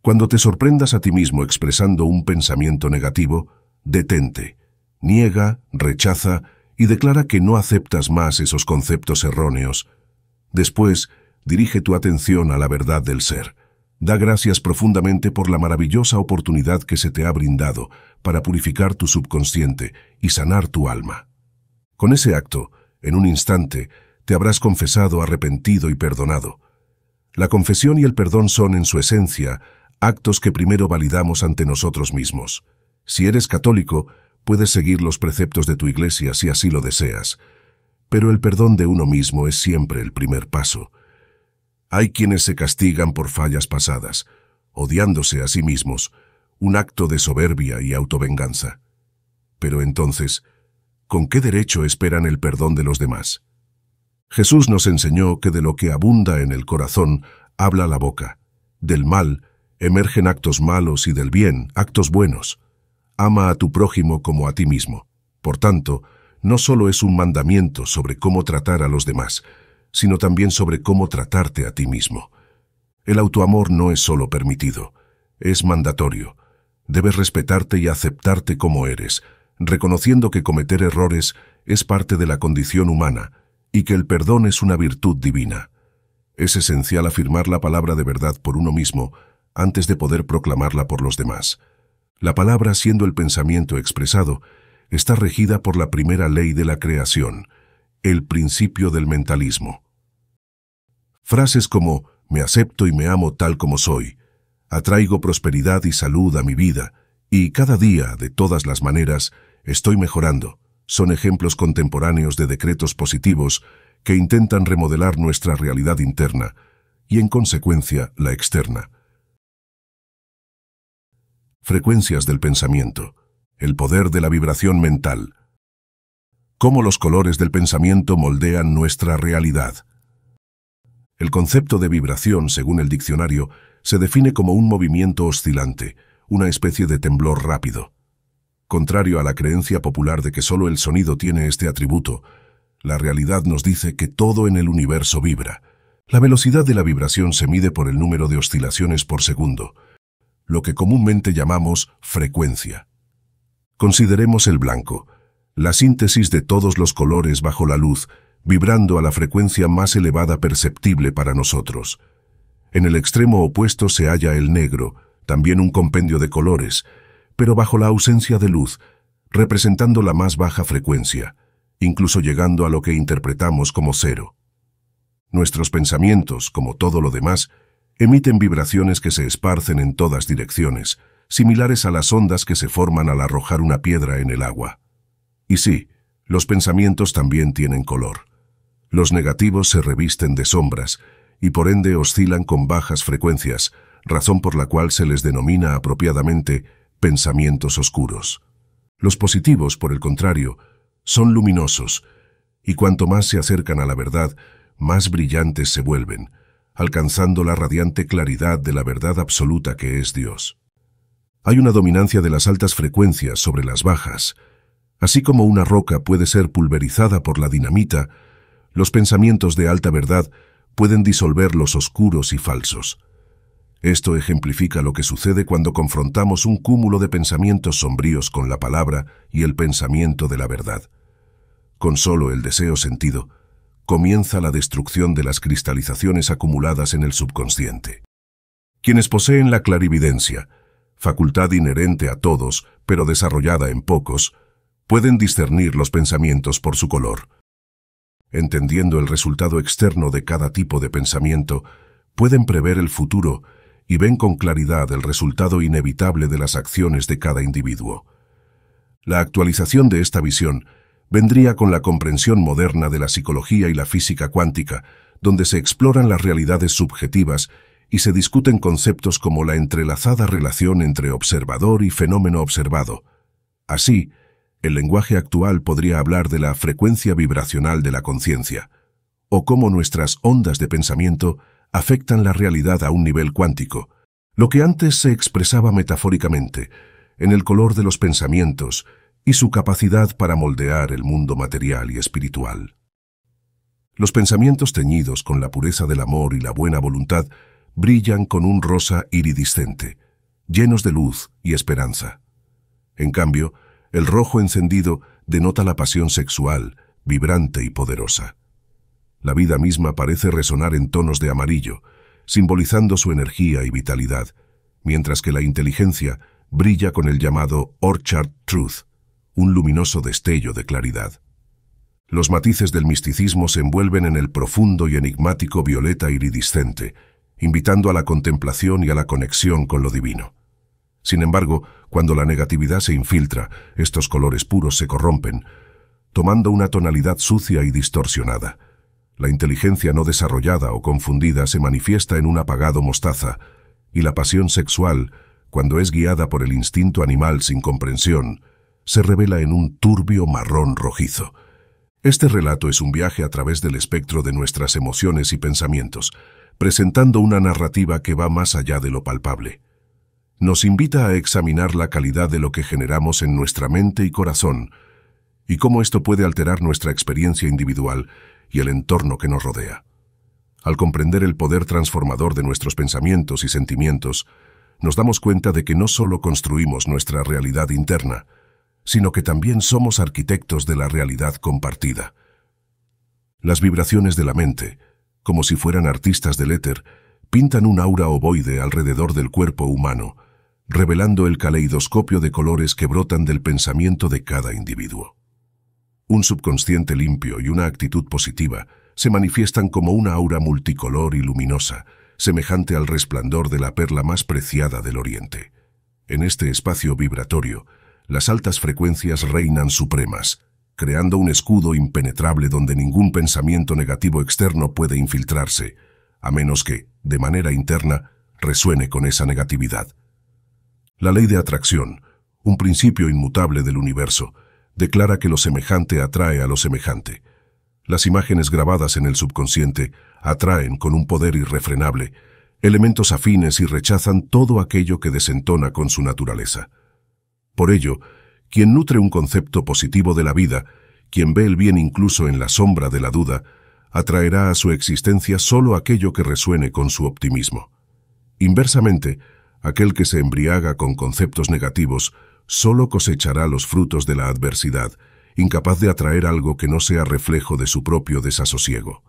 A: Cuando te sorprendas a ti mismo expresando un pensamiento negativo, detente, niega, rechaza y declara que no aceptas más esos conceptos erróneos. Después, dirige tu atención a la verdad del ser. Da gracias profundamente por la maravillosa oportunidad que se te ha brindado para purificar tu subconsciente y sanar tu alma. Con ese acto, en un instante, te habrás confesado, arrepentido y perdonado. La confesión y el perdón son, en su esencia, actos que primero validamos ante nosotros mismos. Si eres católico, puedes seguir los preceptos de tu iglesia si así lo deseas, pero el perdón de uno mismo es siempre el primer paso. Hay quienes se castigan por fallas pasadas, odiándose a sí mismos, un acto de soberbia y autovenganza. Pero entonces, ¿con qué derecho esperan el perdón de los demás? Jesús nos enseñó que de lo que abunda en el corazón habla la boca. Del mal emergen actos malos y del bien actos buenos. Ama a tu prójimo como a ti mismo. Por tanto, no solo es un mandamiento sobre cómo tratar a los demás, sino también sobre cómo tratarte a ti mismo. El autoamor no es solo permitido, es mandatorio. Debes respetarte y aceptarte como eres, reconociendo que cometer errores es parte de la condición humana, y que el perdón es una virtud divina. Es esencial afirmar la palabra de verdad por uno mismo antes de poder proclamarla por los demás. La palabra, siendo el pensamiento expresado, está regida por la primera ley de la creación, el principio del mentalismo. Frases como me acepto y me amo tal como soy, atraigo prosperidad y salud a mi vida, y cada día, de todas las maneras, estoy mejorando, son ejemplos contemporáneos de decretos positivos que intentan remodelar nuestra realidad interna y, en consecuencia, la externa. Frecuencias del pensamiento. El poder de la vibración mental. Cómo los colores del pensamiento moldean nuestra realidad. El concepto de vibración, según el diccionario, se define como un movimiento oscilante, una especie de temblor rápido. Contrario a la creencia popular de que solo el sonido tiene este atributo, la realidad nos dice que todo en el universo vibra. La velocidad de la vibración se mide por el número de oscilaciones por segundo, lo que comúnmente llamamos frecuencia. Consideremos el blanco, la síntesis de todos los colores bajo la luz, vibrando a la frecuencia más elevada perceptible para nosotros. En el extremo opuesto se halla el negro, también un compendio de colores, pero bajo la ausencia de luz, representando la más baja frecuencia, incluso llegando a lo que interpretamos como cero. Nuestros pensamientos, como todo lo demás, emiten vibraciones que se esparcen en todas direcciones, similares a las ondas que se forman al arrojar una piedra en el agua. Y sí, los pensamientos también tienen color. Los negativos se revisten de sombras y por ende oscilan con bajas frecuencias, razón por la cual se les denomina apropiadamente pensamientos oscuros. Los positivos, por el contrario, son luminosos, y cuanto más se acercan a la verdad, más brillantes se vuelven, alcanzando la radiante claridad de la verdad absoluta que es Dios. Hay una dominancia de las altas frecuencias sobre las bajas. Así como una roca puede ser pulverizada por la dinamita, los pensamientos de alta verdad pueden disolver los oscuros y falsos. Esto ejemplifica lo que sucede cuando confrontamos un cúmulo de pensamientos sombríos con la palabra y el pensamiento de la verdad. Con solo el deseo sentido, comienza la destrucción de las cristalizaciones acumuladas en el subconsciente. Quienes poseen la clarividencia, facultad inherente a todos, pero desarrollada en pocos, pueden discernir los pensamientos por su color. Entendiendo el resultado externo de cada tipo de pensamiento, pueden prever el futuro y ven con claridad el resultado inevitable de las acciones de cada individuo. La actualización de esta visión vendría con la comprensión moderna de la psicología y la física cuántica, donde se exploran las realidades subjetivas y se discuten conceptos como la entrelazada relación entre observador y fenómeno observado. Así, el lenguaje actual podría hablar de la frecuencia vibracional de la conciencia, o cómo nuestras ondas de pensamiento afectan la realidad a un nivel cuántico. Lo que antes se expresaba metafóricamente, en el color de los pensamientos y su capacidad para moldear el mundo material y espiritual. Los pensamientos teñidos con la pureza del amor y la buena voluntad brillan con un rosa iridiscente, llenos de luz y esperanza. En cambio, el rojo encendido denota la pasión sexual, vibrante y poderosa. La vida misma parece resonar en tonos de amarillo, simbolizando su energía y vitalidad, mientras que la inteligencia brilla con el llamado Orchard Truth, un luminoso destello de claridad. Los matices del misticismo se envuelven en el profundo y enigmático violeta iridiscente, invitando a la contemplación y a la conexión con lo divino. Sin embargo, cuando la negatividad se infiltra, estos colores puros se corrompen, tomando una tonalidad sucia y distorsionada. La inteligencia no desarrollada o confundida se manifiesta en un apagado mostaza, y la pasión sexual, cuando es guiada por el instinto animal sin comprensión, se revela en un turbio marrón rojizo. Este relato es un viaje a través del espectro de nuestras emociones y pensamientos, presentando una narrativa que va más allá de lo palpable. Nos invita a examinar la calidad de lo que generamos en nuestra mente y corazón, y cómo esto puede alterar nuestra experiencia individual y el entorno que nos rodea. Al comprender el poder transformador de nuestros pensamientos y sentimientos, nos damos cuenta de que no solo construimos nuestra realidad interna, sino que también somos arquitectos de la realidad compartida. Las vibraciones de la mente, como si fueran artistas del éter, pintan un aura ovoide alrededor del cuerpo humano, revelando el caleidoscopio de colores que brotan del pensamiento de cada individuo un subconsciente limpio y una actitud positiva se manifiestan como una aura multicolor y luminosa, semejante al resplandor de la perla más preciada del Oriente. En este espacio vibratorio, las altas frecuencias reinan supremas, creando un escudo impenetrable donde ningún pensamiento negativo externo puede infiltrarse, a menos que, de manera interna, resuene con esa negatividad. La ley de atracción, un principio inmutable del universo, declara que lo semejante atrae a lo semejante. Las imágenes grabadas en el subconsciente atraen con un poder irrefrenable elementos afines y rechazan todo aquello que desentona con su naturaleza. Por ello, quien nutre un concepto positivo de la vida, quien ve el bien incluso en la sombra de la duda, atraerá a su existencia solo aquello que resuene con su optimismo. Inversamente, aquel que se embriaga con conceptos negativos solo cosechará los frutos de la adversidad, incapaz de atraer algo que no sea reflejo de su propio desasosiego.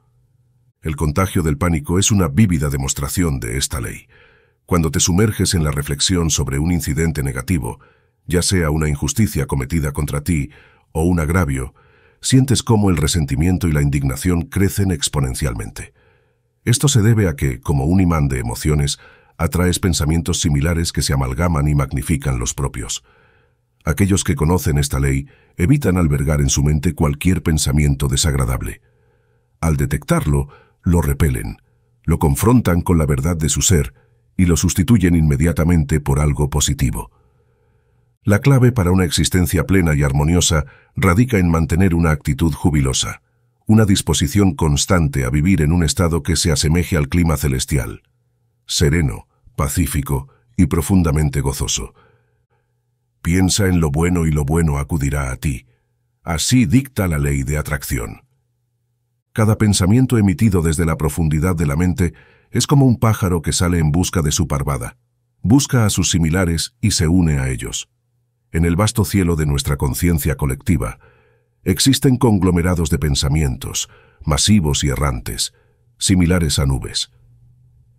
A: El contagio del pánico es una vívida demostración de esta ley. Cuando te sumerges en la reflexión sobre un incidente negativo, ya sea una injusticia cometida contra ti o un agravio, sientes cómo el resentimiento y la indignación crecen exponencialmente. Esto se debe a que, como un imán de emociones, atraes pensamientos similares que se amalgaman y magnifican los propios. Aquellos que conocen esta ley evitan albergar en su mente cualquier pensamiento desagradable. Al detectarlo, lo repelen, lo confrontan con la verdad de su ser y lo sustituyen inmediatamente por algo positivo. La clave para una existencia plena y armoniosa radica en mantener una actitud jubilosa, una disposición constante a vivir en un estado que se asemeje al clima celestial, sereno, pacífico y profundamente gozoso. Piensa en lo bueno y lo bueno acudirá a ti. Así dicta la ley de atracción. Cada pensamiento emitido desde la profundidad de la mente es como un pájaro que sale en busca de su parvada. Busca a sus similares y se une a ellos. En el vasto cielo de nuestra conciencia colectiva, existen conglomerados de pensamientos, masivos y errantes, similares a nubes.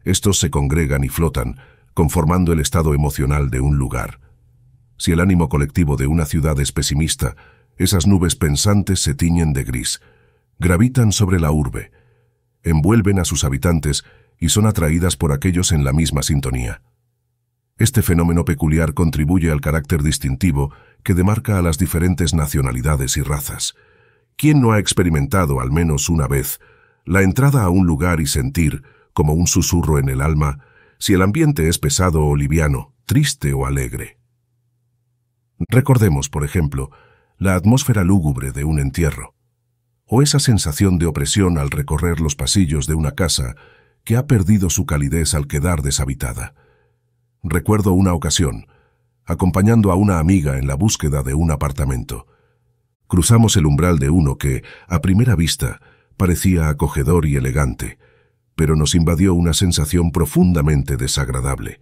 A: Estos se congregan y flotan, conformando el estado emocional de un lugar. Si el ánimo colectivo de una ciudad es pesimista, esas nubes pensantes se tiñen de gris, gravitan sobre la urbe, envuelven a sus habitantes y son atraídas por aquellos en la misma sintonía. Este fenómeno peculiar contribuye al carácter distintivo que demarca a las diferentes nacionalidades y razas. ¿Quién no ha experimentado, al menos una vez, la entrada a un lugar y sentir, como un susurro en el alma, si el ambiente es pesado o liviano, triste o alegre? Recordemos, por ejemplo, la atmósfera lúgubre de un entierro, o esa sensación de opresión al recorrer los pasillos de una casa que ha perdido su calidez al quedar deshabitada. Recuerdo una ocasión, acompañando a una amiga en la búsqueda de un apartamento. Cruzamos el umbral de uno que, a primera vista, parecía acogedor y elegante, pero nos invadió una sensación profundamente desagradable.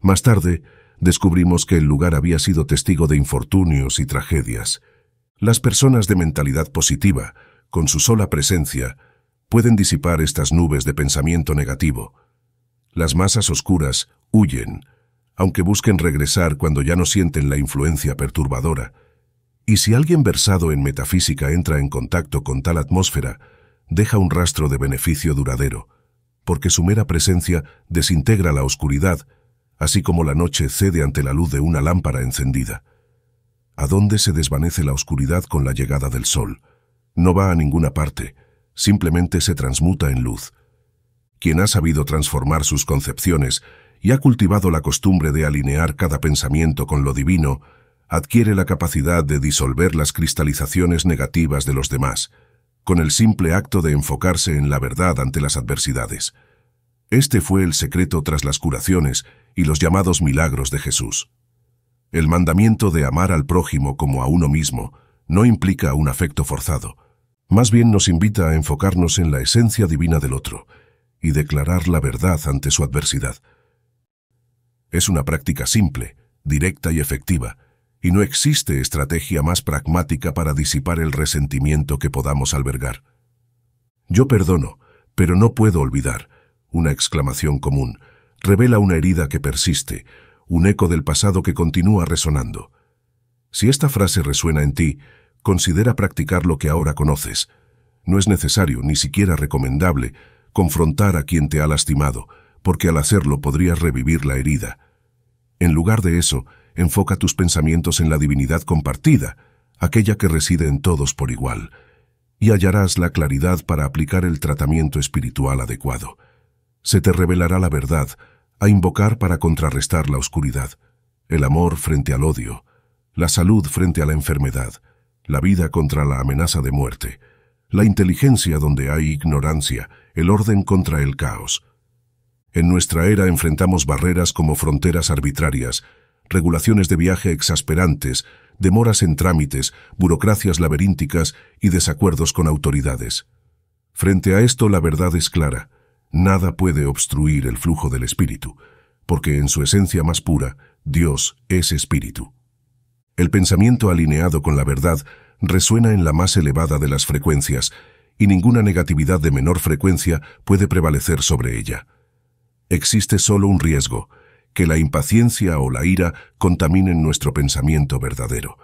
A: Más tarde, descubrimos que el lugar había sido testigo de infortunios y tragedias. Las personas de mentalidad positiva, con su sola presencia, pueden disipar estas nubes de pensamiento negativo. Las masas oscuras huyen, aunque busquen regresar cuando ya no sienten la influencia perturbadora. Y si alguien versado en metafísica entra en contacto con tal atmósfera, deja un rastro de beneficio duradero, porque su mera presencia desintegra la oscuridad así como la noche cede ante la luz de una lámpara encendida. ¿A dónde se desvanece la oscuridad con la llegada del sol? No va a ninguna parte, simplemente se transmuta en luz. Quien ha sabido transformar sus concepciones y ha cultivado la costumbre de alinear cada pensamiento con lo divino, adquiere la capacidad de disolver las cristalizaciones negativas de los demás, con el simple acto de enfocarse en la verdad ante las adversidades. Este fue el secreto tras las curaciones y los llamados milagros de Jesús. El mandamiento de amar al prójimo como a uno mismo no implica un afecto forzado, más bien nos invita a enfocarnos en la esencia divina del otro y declarar la verdad ante su adversidad. Es una práctica simple, directa y efectiva, y no existe estrategia más pragmática para disipar el resentimiento que podamos albergar. Yo perdono, pero no puedo olvidar, una exclamación común, revela una herida que persiste, un eco del pasado que continúa resonando. Si esta frase resuena en ti, considera practicar lo que ahora conoces. No es necesario, ni siquiera recomendable, confrontar a quien te ha lastimado, porque al hacerlo podrías revivir la herida. En lugar de eso, enfoca tus pensamientos en la divinidad compartida, aquella que reside en todos por igual, y hallarás la claridad para aplicar el tratamiento espiritual adecuado. Se te revelará la verdad, a invocar para contrarrestar la oscuridad, el amor frente al odio, la salud frente a la enfermedad, la vida contra la amenaza de muerte, la inteligencia donde hay ignorancia, el orden contra el caos. En nuestra era enfrentamos barreras como fronteras arbitrarias, regulaciones de viaje exasperantes, demoras en trámites, burocracias laberínticas y desacuerdos con autoridades. Frente a esto la verdad es clara. Nada puede obstruir el flujo del espíritu, porque en su esencia más pura, Dios es espíritu. El pensamiento alineado con la verdad resuena en la más elevada de las frecuencias, y ninguna negatividad de menor frecuencia puede prevalecer sobre ella. Existe solo un riesgo, que la impaciencia o la ira contaminen nuestro pensamiento verdadero.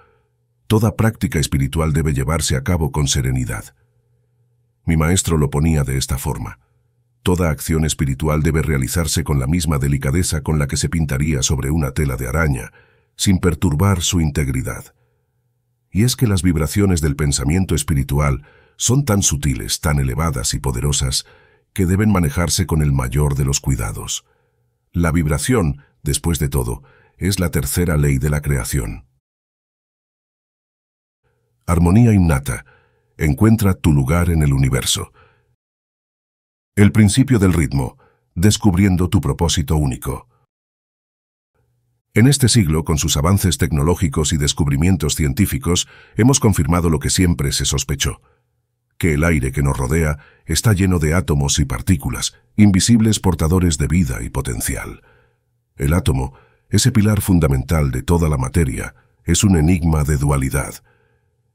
A: Toda práctica espiritual debe llevarse a cabo con serenidad. Mi maestro lo ponía de esta forma. Toda acción espiritual debe realizarse con la misma delicadeza con la que se pintaría sobre una tela de araña, sin perturbar su integridad. Y es que las vibraciones del pensamiento espiritual son tan sutiles, tan elevadas y poderosas, que deben manejarse con el mayor de los cuidados. La vibración, después de todo, es la tercera ley de la creación. Armonía innata. Encuentra tu lugar en el universo. El principio del ritmo, descubriendo tu propósito único. En este siglo, con sus avances tecnológicos y descubrimientos científicos, hemos confirmado lo que siempre se sospechó, que el aire que nos rodea está lleno de átomos y partículas, invisibles portadores de vida y potencial. El átomo, ese pilar fundamental de toda la materia, es un enigma de dualidad.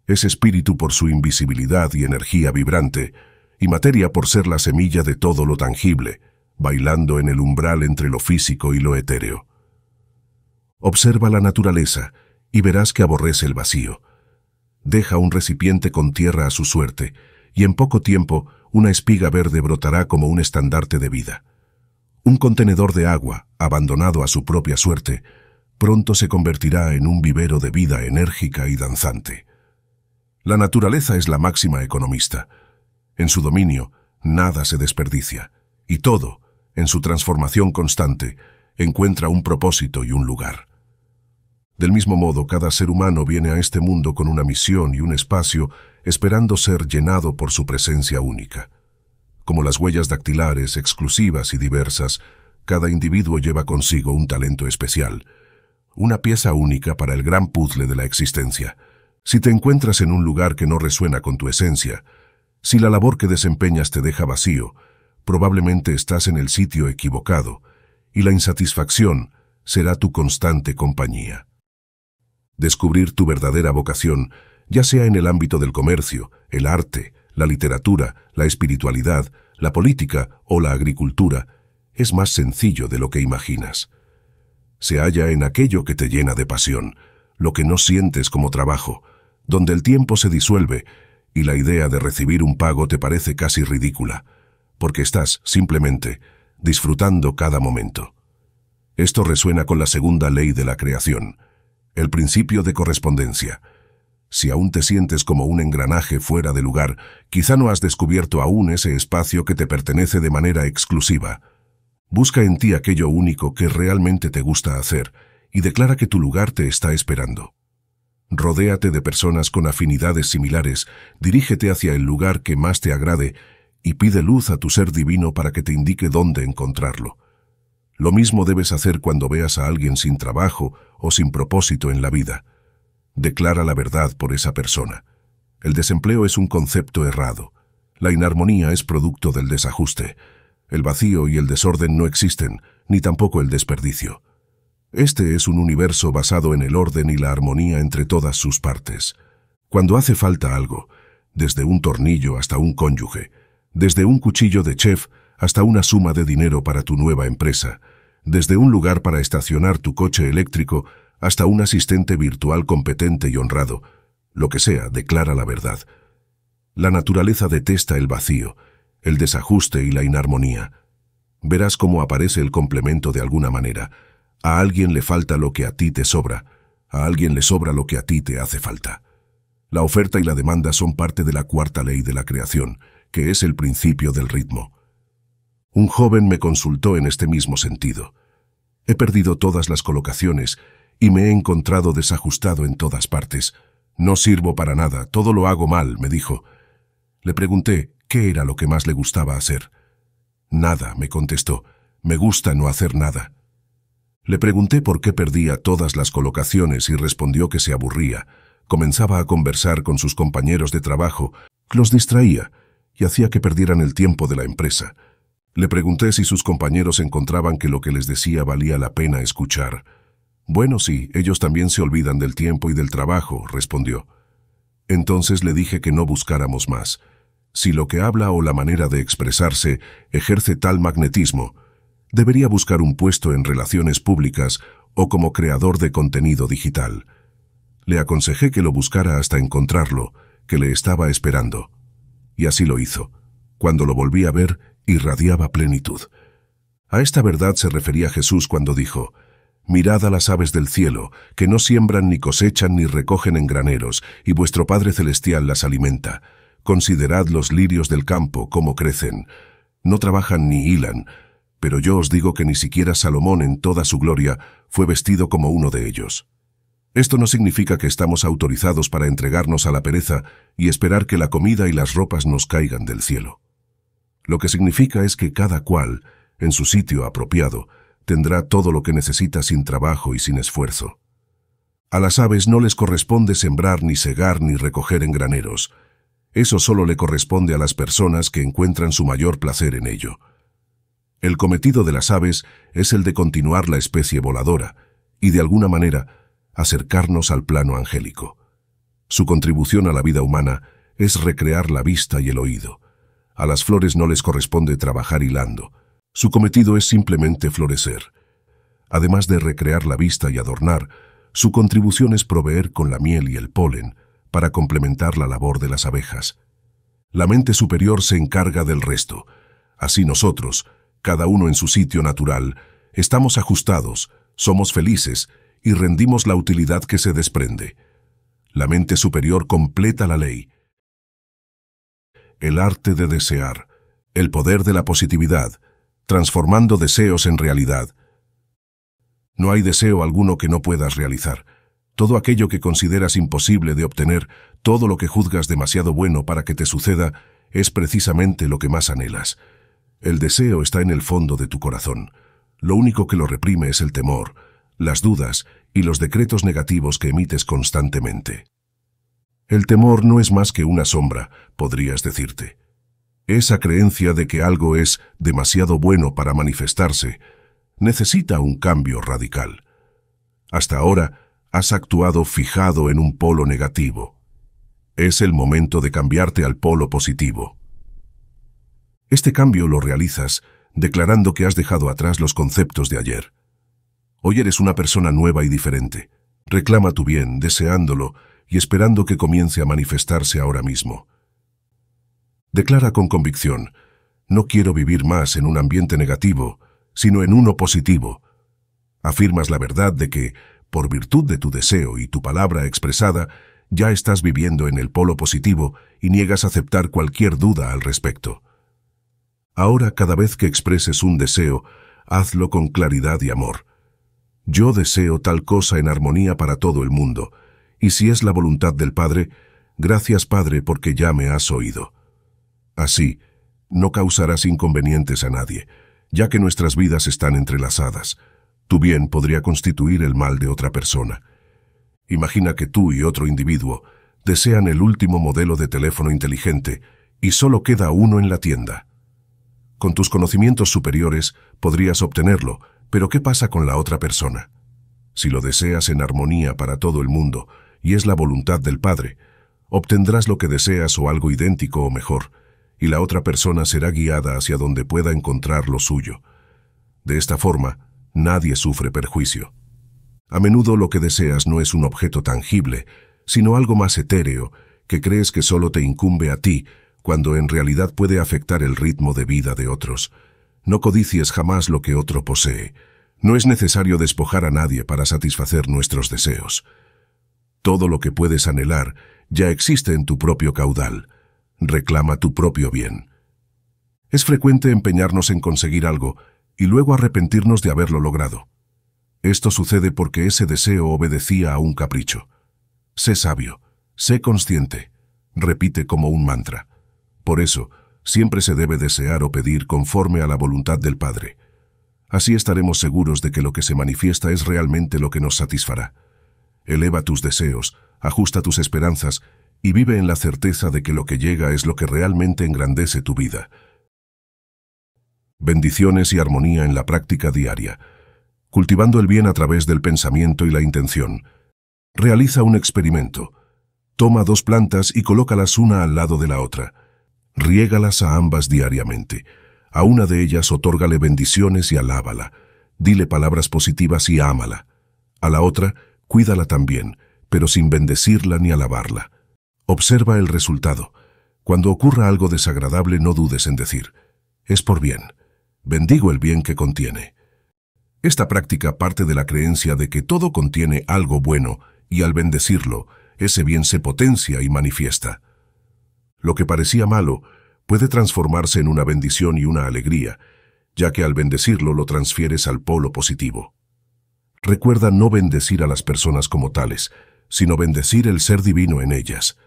A: Ese espíritu por su invisibilidad y energía vibrante y materia por ser la semilla de todo lo tangible, bailando en el umbral entre lo físico y lo etéreo. Observa la naturaleza y verás que aborrece el vacío. Deja un recipiente con tierra a su suerte, y en poco tiempo una espiga verde brotará como un estandarte de vida. Un contenedor de agua, abandonado a su propia suerte, pronto se convertirá en un vivero de vida enérgica y danzante. La naturaleza es la máxima economista. En su dominio, nada se desperdicia, y todo, en su transformación constante, encuentra un propósito y un lugar. Del mismo modo, cada ser humano viene a este mundo con una misión y un espacio esperando ser llenado por su presencia única. Como las huellas dactilares, exclusivas y diversas, cada individuo lleva consigo un talento especial, una pieza única para el gran puzzle de la existencia. Si te encuentras en un lugar que no resuena con tu esencia, si la labor que desempeñas te deja vacío, probablemente estás en el sitio equivocado y la insatisfacción será tu constante compañía. Descubrir tu verdadera vocación, ya sea en el ámbito del comercio, el arte, la literatura, la espiritualidad, la política o la agricultura, es más sencillo de lo que imaginas. Se halla en aquello que te llena de pasión, lo que no sientes como trabajo, donde el tiempo se disuelve y la idea de recibir un pago te parece casi ridícula, porque estás, simplemente, disfrutando cada momento. Esto resuena con la segunda ley de la creación, el principio de correspondencia. Si aún te sientes como un engranaje fuera de lugar, quizá no has descubierto aún ese espacio que te pertenece de manera exclusiva. Busca en ti aquello único que realmente te gusta hacer y declara que tu lugar te está esperando. Rodéate de personas con afinidades similares, dirígete hacia el lugar que más te agrade y pide luz a tu ser divino para que te indique dónde encontrarlo. Lo mismo debes hacer cuando veas a alguien sin trabajo o sin propósito en la vida. Declara la verdad por esa persona. El desempleo es un concepto errado. La inarmonía es producto del desajuste. El vacío y el desorden no existen, ni tampoco el desperdicio. Este es un universo basado en el orden y la armonía entre todas sus partes. Cuando hace falta algo, desde un tornillo hasta un cónyuge, desde un cuchillo de chef hasta una suma de dinero para tu nueva empresa, desde un lugar para estacionar tu coche eléctrico hasta un asistente virtual competente y honrado, lo que sea, declara la verdad. La naturaleza detesta el vacío, el desajuste y la inarmonía. Verás cómo aparece el complemento de alguna manera, a alguien le falta lo que a ti te sobra, a alguien le sobra lo que a ti te hace falta. La oferta y la demanda son parte de la cuarta ley de la creación, que es el principio del ritmo. Un joven me consultó en este mismo sentido. He perdido todas las colocaciones y me he encontrado desajustado en todas partes. No sirvo para nada, todo lo hago mal, me dijo. Le pregunté qué era lo que más le gustaba hacer. Nada, me contestó. Me gusta no hacer nada. Le pregunté por qué perdía todas las colocaciones y respondió que se aburría. Comenzaba a conversar con sus compañeros de trabajo, los distraía y hacía que perdieran el tiempo de la empresa. Le pregunté si sus compañeros encontraban que lo que les decía valía la pena escuchar. Bueno, sí, ellos también se olvidan del tiempo y del trabajo, respondió. Entonces le dije que no buscáramos más. Si lo que habla o la manera de expresarse ejerce tal magnetismo, debería buscar un puesto en relaciones públicas o como creador de contenido digital. Le aconsejé que lo buscara hasta encontrarlo, que le estaba esperando. Y así lo hizo. Cuando lo volví a ver, irradiaba plenitud. A esta verdad se refería Jesús cuando dijo, Mirad a las aves del cielo, que no siembran ni cosechan ni recogen en graneros, y vuestro Padre Celestial las alimenta. Considerad los lirios del campo, cómo crecen. No trabajan ni hilan, pero yo os digo que ni siquiera Salomón en toda su gloria fue vestido como uno de ellos. Esto no significa que estamos autorizados para entregarnos a la pereza y esperar que la comida y las ropas nos caigan del cielo. Lo que significa es que cada cual, en su sitio apropiado, tendrá todo lo que necesita sin trabajo y sin esfuerzo. A las aves no les corresponde sembrar ni segar ni recoger en graneros. Eso solo le corresponde a las personas que encuentran su mayor placer en ello. El cometido de las aves es el de continuar la especie voladora y, de alguna manera, acercarnos al plano angélico. Su contribución a la vida humana es recrear la vista y el oído. A las flores no les corresponde trabajar hilando. Su cometido es simplemente florecer. Además de recrear la vista y adornar, su contribución es proveer con la miel y el polen para complementar la labor de las abejas. La mente superior se encarga del resto. Así nosotros, cada uno en su sitio natural, estamos ajustados, somos felices y rendimos la utilidad que se desprende. La mente superior completa la ley. El arte de desear, el poder de la positividad, transformando deseos en realidad. No hay deseo alguno que no puedas realizar. Todo aquello que consideras imposible de obtener, todo lo que juzgas demasiado bueno para que te suceda, es precisamente lo que más anhelas. El deseo está en el fondo de tu corazón. Lo único que lo reprime es el temor, las dudas y los decretos negativos que emites constantemente. El temor no es más que una sombra, podrías decirte. Esa creencia de que algo es demasiado bueno para manifestarse necesita un cambio radical. Hasta ahora has actuado fijado en un polo negativo. Es el momento de cambiarte al polo positivo. Este cambio lo realizas declarando que has dejado atrás los conceptos de ayer. Hoy eres una persona nueva y diferente. Reclama tu bien, deseándolo y esperando que comience a manifestarse ahora mismo. Declara con convicción, no quiero vivir más en un ambiente negativo, sino en uno positivo. Afirmas la verdad de que, por virtud de tu deseo y tu palabra expresada, ya estás viviendo en el polo positivo y niegas aceptar cualquier duda al respecto. Ahora cada vez que expreses un deseo, hazlo con claridad y amor. Yo deseo tal cosa en armonía para todo el mundo, y si es la voluntad del Padre, gracias Padre porque ya me has oído. Así, no causarás inconvenientes a nadie, ya que nuestras vidas están entrelazadas. Tu bien podría constituir el mal de otra persona. Imagina que tú y otro individuo desean el último modelo de teléfono inteligente y solo queda uno en la tienda. Con tus conocimientos superiores podrías obtenerlo, pero ¿qué pasa con la otra persona? Si lo deseas en armonía para todo el mundo, y es la voluntad del Padre, obtendrás lo que deseas o algo idéntico o mejor, y la otra persona será guiada hacia donde pueda encontrar lo suyo. De esta forma, nadie sufre perjuicio. A menudo lo que deseas no es un objeto tangible, sino algo más etéreo, que crees que solo te incumbe a ti cuando en realidad puede afectar el ritmo de vida de otros. No codicies jamás lo que otro posee. No es necesario despojar a nadie para satisfacer nuestros deseos. Todo lo que puedes anhelar ya existe en tu propio caudal. Reclama tu propio bien. Es frecuente empeñarnos en conseguir algo y luego arrepentirnos de haberlo logrado. Esto sucede porque ese deseo obedecía a un capricho. Sé sabio, sé consciente, repite como un mantra. Por eso, siempre se debe desear o pedir conforme a la voluntad del Padre. Así estaremos seguros de que lo que se manifiesta es realmente lo que nos satisfará. Eleva tus deseos, ajusta tus esperanzas y vive en la certeza de que lo que llega es lo que realmente engrandece tu vida. Bendiciones y armonía en la práctica diaria. Cultivando el bien a través del pensamiento y la intención. Realiza un experimento. Toma dos plantas y colócalas una al lado de la otra. Riégalas a ambas diariamente. A una de ellas otórgale bendiciones y alábala. Dile palabras positivas y ámala. A la otra, cuídala también, pero sin bendecirla ni alabarla. Observa el resultado. Cuando ocurra algo desagradable no dudes en decir, es por bien. Bendigo el bien que contiene. Esta práctica parte de la creencia de que todo contiene algo bueno y al bendecirlo, ese bien se potencia y manifiesta. Lo que parecía malo puede transformarse en una bendición y una alegría, ya que al bendecirlo lo transfieres al polo positivo. Recuerda no bendecir a las personas como tales, sino bendecir el ser divino en ellas.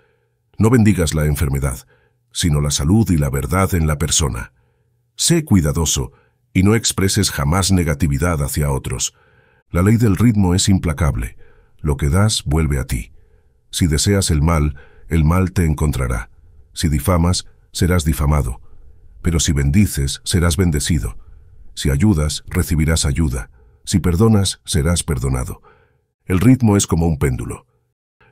A: No bendigas la enfermedad, sino la salud y la verdad en la persona. Sé cuidadoso y no expreses jamás negatividad hacia otros. La ley del ritmo es implacable. Lo que das vuelve a ti. Si deseas el mal, el mal te encontrará. Si difamas, serás difamado. Pero si bendices, serás bendecido. Si ayudas, recibirás ayuda. Si perdonas, serás perdonado. El ritmo es como un péndulo.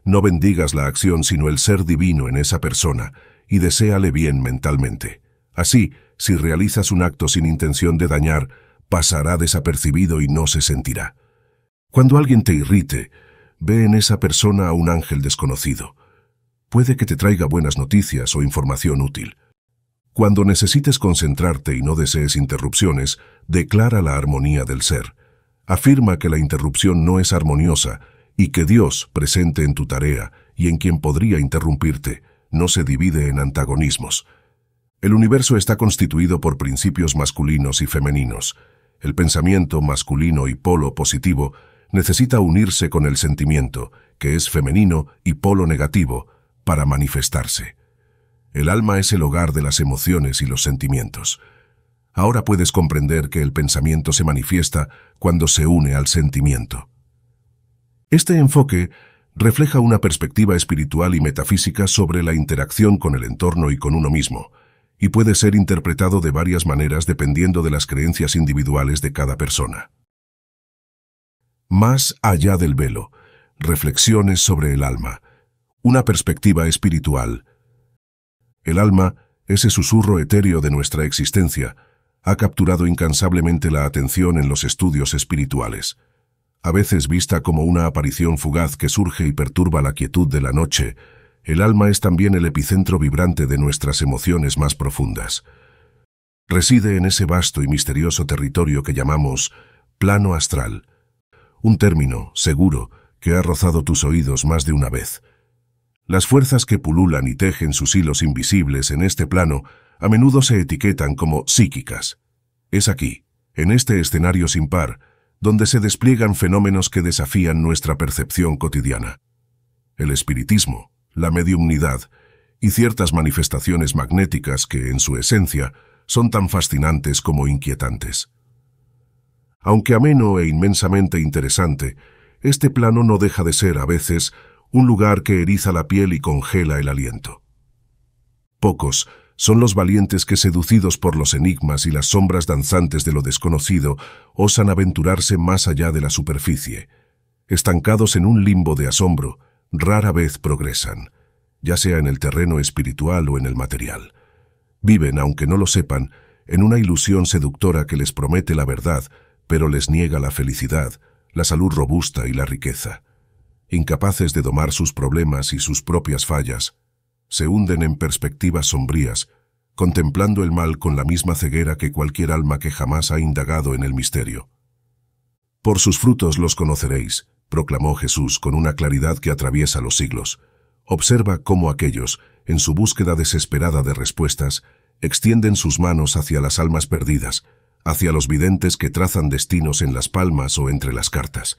A: No bendigas la acción sino el ser divino en esa persona y deséale bien mentalmente. Así, si realizas un acto sin intención de dañar, pasará desapercibido y no se sentirá. Cuando alguien te irrite, ve en esa persona a un ángel desconocido puede que te traiga buenas noticias o información útil. Cuando necesites concentrarte y no desees interrupciones, declara la armonía del ser. Afirma que la interrupción no es armoniosa y que Dios, presente en tu tarea y en quien podría interrumpirte, no se divide en antagonismos. El universo está constituido por principios masculinos y femeninos. El pensamiento masculino y polo positivo necesita unirse con el sentimiento, que es femenino y polo negativo, para manifestarse. El alma es el hogar de las emociones y los sentimientos. Ahora puedes comprender que el pensamiento se manifiesta cuando se une al sentimiento. Este enfoque refleja una perspectiva espiritual y metafísica sobre la interacción con el entorno y con uno mismo, y puede ser interpretado de varias maneras dependiendo de las creencias individuales de cada persona. Más allá del velo, reflexiones sobre el alma, una perspectiva espiritual. El alma, ese susurro etéreo de nuestra existencia, ha capturado incansablemente la atención en los estudios espirituales, a veces vista como una aparición fugaz que surge y perturba la quietud de la noche, el alma es también el epicentro vibrante de nuestras emociones más profundas. Reside en ese vasto y misterioso territorio que llamamos plano astral, un término, seguro, que ha rozado tus oídos más de una vez. Las fuerzas que pululan y tejen sus hilos invisibles en este plano a menudo se etiquetan como psíquicas. Es aquí, en este escenario sin par, donde se despliegan fenómenos que desafían nuestra percepción cotidiana. El espiritismo, la mediumnidad y ciertas manifestaciones magnéticas que, en su esencia, son tan fascinantes como inquietantes. Aunque ameno e inmensamente interesante, este plano no deja de ser, a veces, un lugar que eriza la piel y congela el aliento. Pocos son los valientes que, seducidos por los enigmas y las sombras danzantes de lo desconocido, osan aventurarse más allá de la superficie. Estancados en un limbo de asombro, rara vez progresan, ya sea en el terreno espiritual o en el material. Viven, aunque no lo sepan, en una ilusión seductora que les promete la verdad, pero les niega la felicidad, la salud robusta y la riqueza incapaces de domar sus problemas y sus propias fallas, se hunden en perspectivas sombrías, contemplando el mal con la misma ceguera que cualquier alma que jamás ha indagado en el misterio. Por sus frutos los conoceréis, proclamó Jesús con una claridad que atraviesa los siglos. Observa cómo aquellos, en su búsqueda desesperada de respuestas, extienden sus manos hacia las almas perdidas, hacia los videntes que trazan destinos en las palmas o entre las cartas,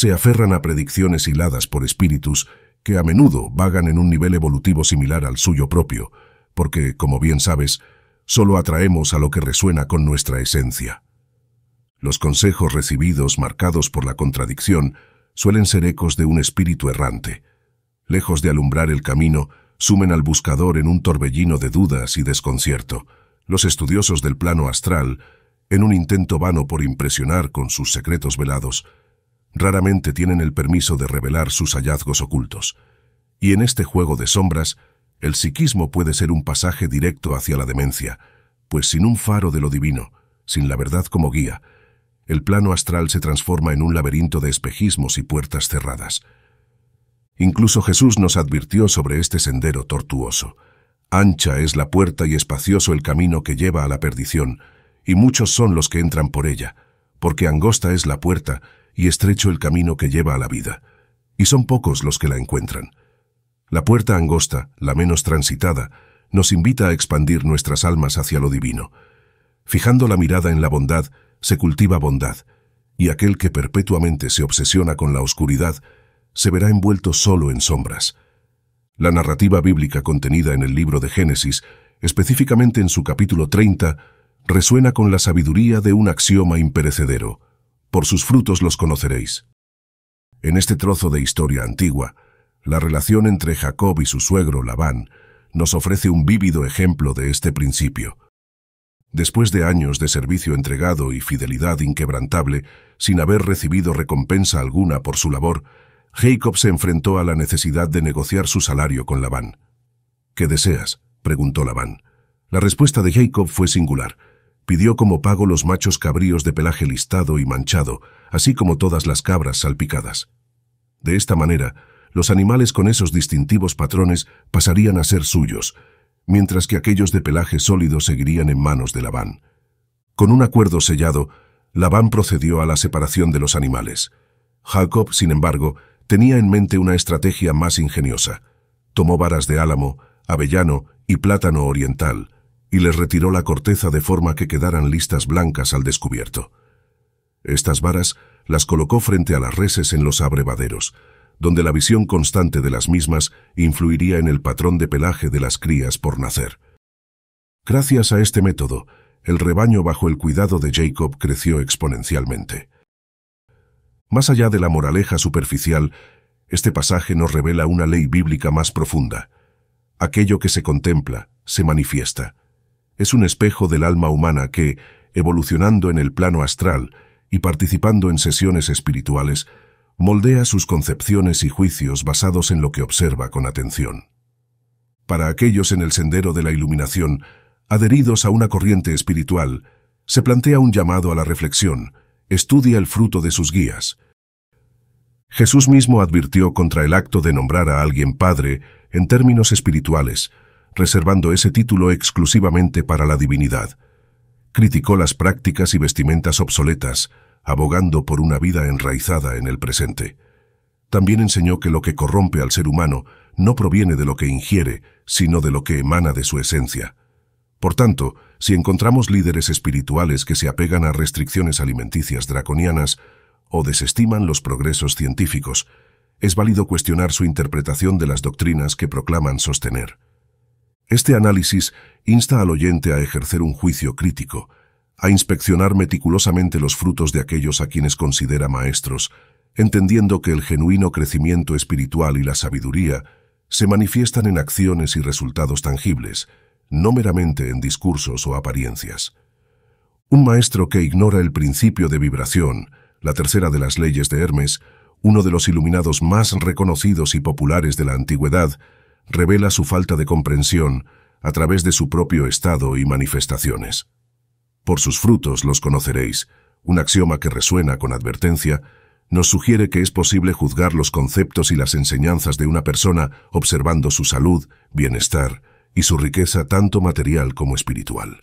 A: se aferran a predicciones hiladas por espíritus que a menudo vagan en un nivel evolutivo similar al suyo propio, porque, como bien sabes, solo atraemos a lo que resuena con nuestra esencia. Los consejos recibidos marcados por la contradicción suelen ser ecos de un espíritu errante. Lejos de alumbrar el camino, sumen al buscador en un torbellino de dudas y desconcierto. Los estudiosos del plano astral, en un intento vano por impresionar con sus secretos velados, raramente tienen el permiso de revelar sus hallazgos ocultos. Y en este juego de sombras, el psiquismo puede ser un pasaje directo hacia la demencia, pues sin un faro de lo divino, sin la verdad como guía, el plano astral se transforma en un laberinto de espejismos y puertas cerradas. Incluso Jesús nos advirtió sobre este sendero tortuoso. Ancha es la puerta y espacioso el camino que lleva a la perdición, y muchos son los que entran por ella, porque angosta es la puerta y estrecho el camino que lleva a la vida, y son pocos los que la encuentran. La puerta angosta, la menos transitada, nos invita a expandir nuestras almas hacia lo divino. Fijando la mirada en la bondad, se cultiva bondad, y aquel que perpetuamente se obsesiona con la oscuridad, se verá envuelto solo en sombras. La narrativa bíblica contenida en el libro de Génesis, específicamente en su capítulo 30, resuena con la sabiduría de un axioma imperecedero por sus frutos los conoceréis. En este trozo de historia antigua, la relación entre Jacob y su suegro Labán nos ofrece un vívido ejemplo de este principio. Después de años de servicio entregado y fidelidad inquebrantable, sin haber recibido recompensa alguna por su labor, Jacob se enfrentó a la necesidad de negociar su salario con Labán. ¿Qué deseas? preguntó Labán. La respuesta de Jacob fue singular pidió como pago los machos cabríos de pelaje listado y manchado, así como todas las cabras salpicadas. De esta manera, los animales con esos distintivos patrones pasarían a ser suyos, mientras que aquellos de pelaje sólido seguirían en manos de Labán. Con un acuerdo sellado, Labán procedió a la separación de los animales. Jacob, sin embargo, tenía en mente una estrategia más ingeniosa. Tomó varas de álamo, avellano y plátano oriental, y les retiró la corteza de forma que quedaran listas blancas al descubierto. Estas varas las colocó frente a las reses en los abrevaderos, donde la visión constante de las mismas influiría en el patrón de pelaje de las crías por nacer. Gracias a este método, el rebaño bajo el cuidado de Jacob creció exponencialmente. Más allá de la moraleja superficial, este pasaje nos revela una ley bíblica más profunda. Aquello que se contempla, se manifiesta es un espejo del alma humana que, evolucionando en el plano astral y participando en sesiones espirituales, moldea sus concepciones y juicios basados en lo que observa con atención. Para aquellos en el sendero de la iluminación, adheridos a una corriente espiritual, se plantea un llamado a la reflexión, estudia el fruto de sus guías. Jesús mismo advirtió contra el acto de nombrar a alguien Padre en términos espirituales, reservando ese título exclusivamente para la divinidad. Criticó las prácticas y vestimentas obsoletas, abogando por una vida enraizada en el presente. También enseñó que lo que corrompe al ser humano no proviene de lo que ingiere, sino de lo que emana de su esencia. Por tanto, si encontramos líderes espirituales que se apegan a restricciones alimenticias draconianas o desestiman los progresos científicos, es válido cuestionar su interpretación de las doctrinas que proclaman sostener. Este análisis insta al oyente a ejercer un juicio crítico, a inspeccionar meticulosamente los frutos de aquellos a quienes considera maestros, entendiendo que el genuino crecimiento espiritual y la sabiduría se manifiestan en acciones y resultados tangibles, no meramente en discursos o apariencias. Un maestro que ignora el principio de vibración, la tercera de las leyes de Hermes, uno de los iluminados más reconocidos y populares de la antigüedad, revela su falta de comprensión a través de su propio estado y manifestaciones. Por sus frutos los conoceréis, un axioma que resuena con advertencia, nos sugiere que es posible juzgar los conceptos y las enseñanzas de una persona observando su salud, bienestar y su riqueza tanto material como espiritual.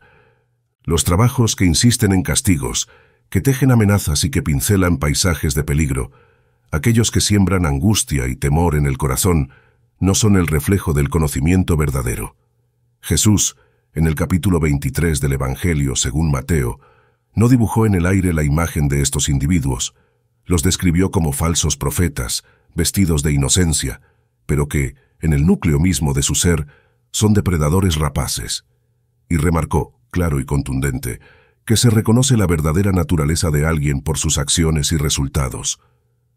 A: Los trabajos que insisten en castigos, que tejen amenazas y que pincelan paisajes de peligro, aquellos que siembran angustia y temor en el corazón, no son el reflejo del conocimiento verdadero. Jesús, en el capítulo 23 del Evangelio según Mateo, no dibujó en el aire la imagen de estos individuos, los describió como falsos profetas, vestidos de inocencia, pero que, en el núcleo mismo de su ser, son depredadores rapaces. Y remarcó, claro y contundente, que se reconoce la verdadera naturaleza de alguien por sus acciones y resultados.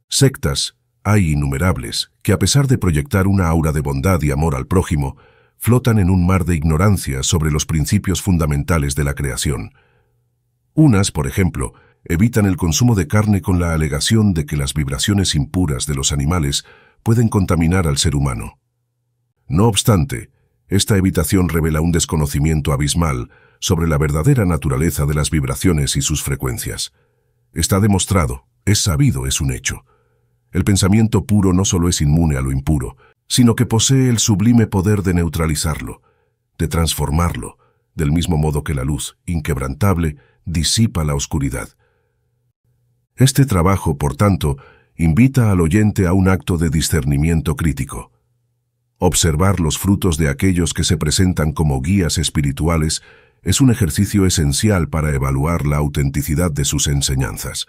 A: Sectas hay innumerables que, a pesar de proyectar una aura de bondad y amor al prójimo, flotan en un mar de ignorancia sobre los principios fundamentales de la creación. Unas, por ejemplo, evitan el consumo de carne con la alegación de que las vibraciones impuras de los animales pueden contaminar al ser humano. No obstante, esta evitación revela un desconocimiento abismal sobre la verdadera naturaleza de las vibraciones y sus frecuencias. Está demostrado, es sabido, es un hecho. El pensamiento puro no solo es inmune a lo impuro, sino que posee el sublime poder de neutralizarlo, de transformarlo, del mismo modo que la luz, inquebrantable, disipa la oscuridad. Este trabajo, por tanto, invita al oyente a un acto de discernimiento crítico. Observar los frutos de aquellos que se presentan como guías espirituales es un ejercicio esencial para evaluar la autenticidad de sus enseñanzas.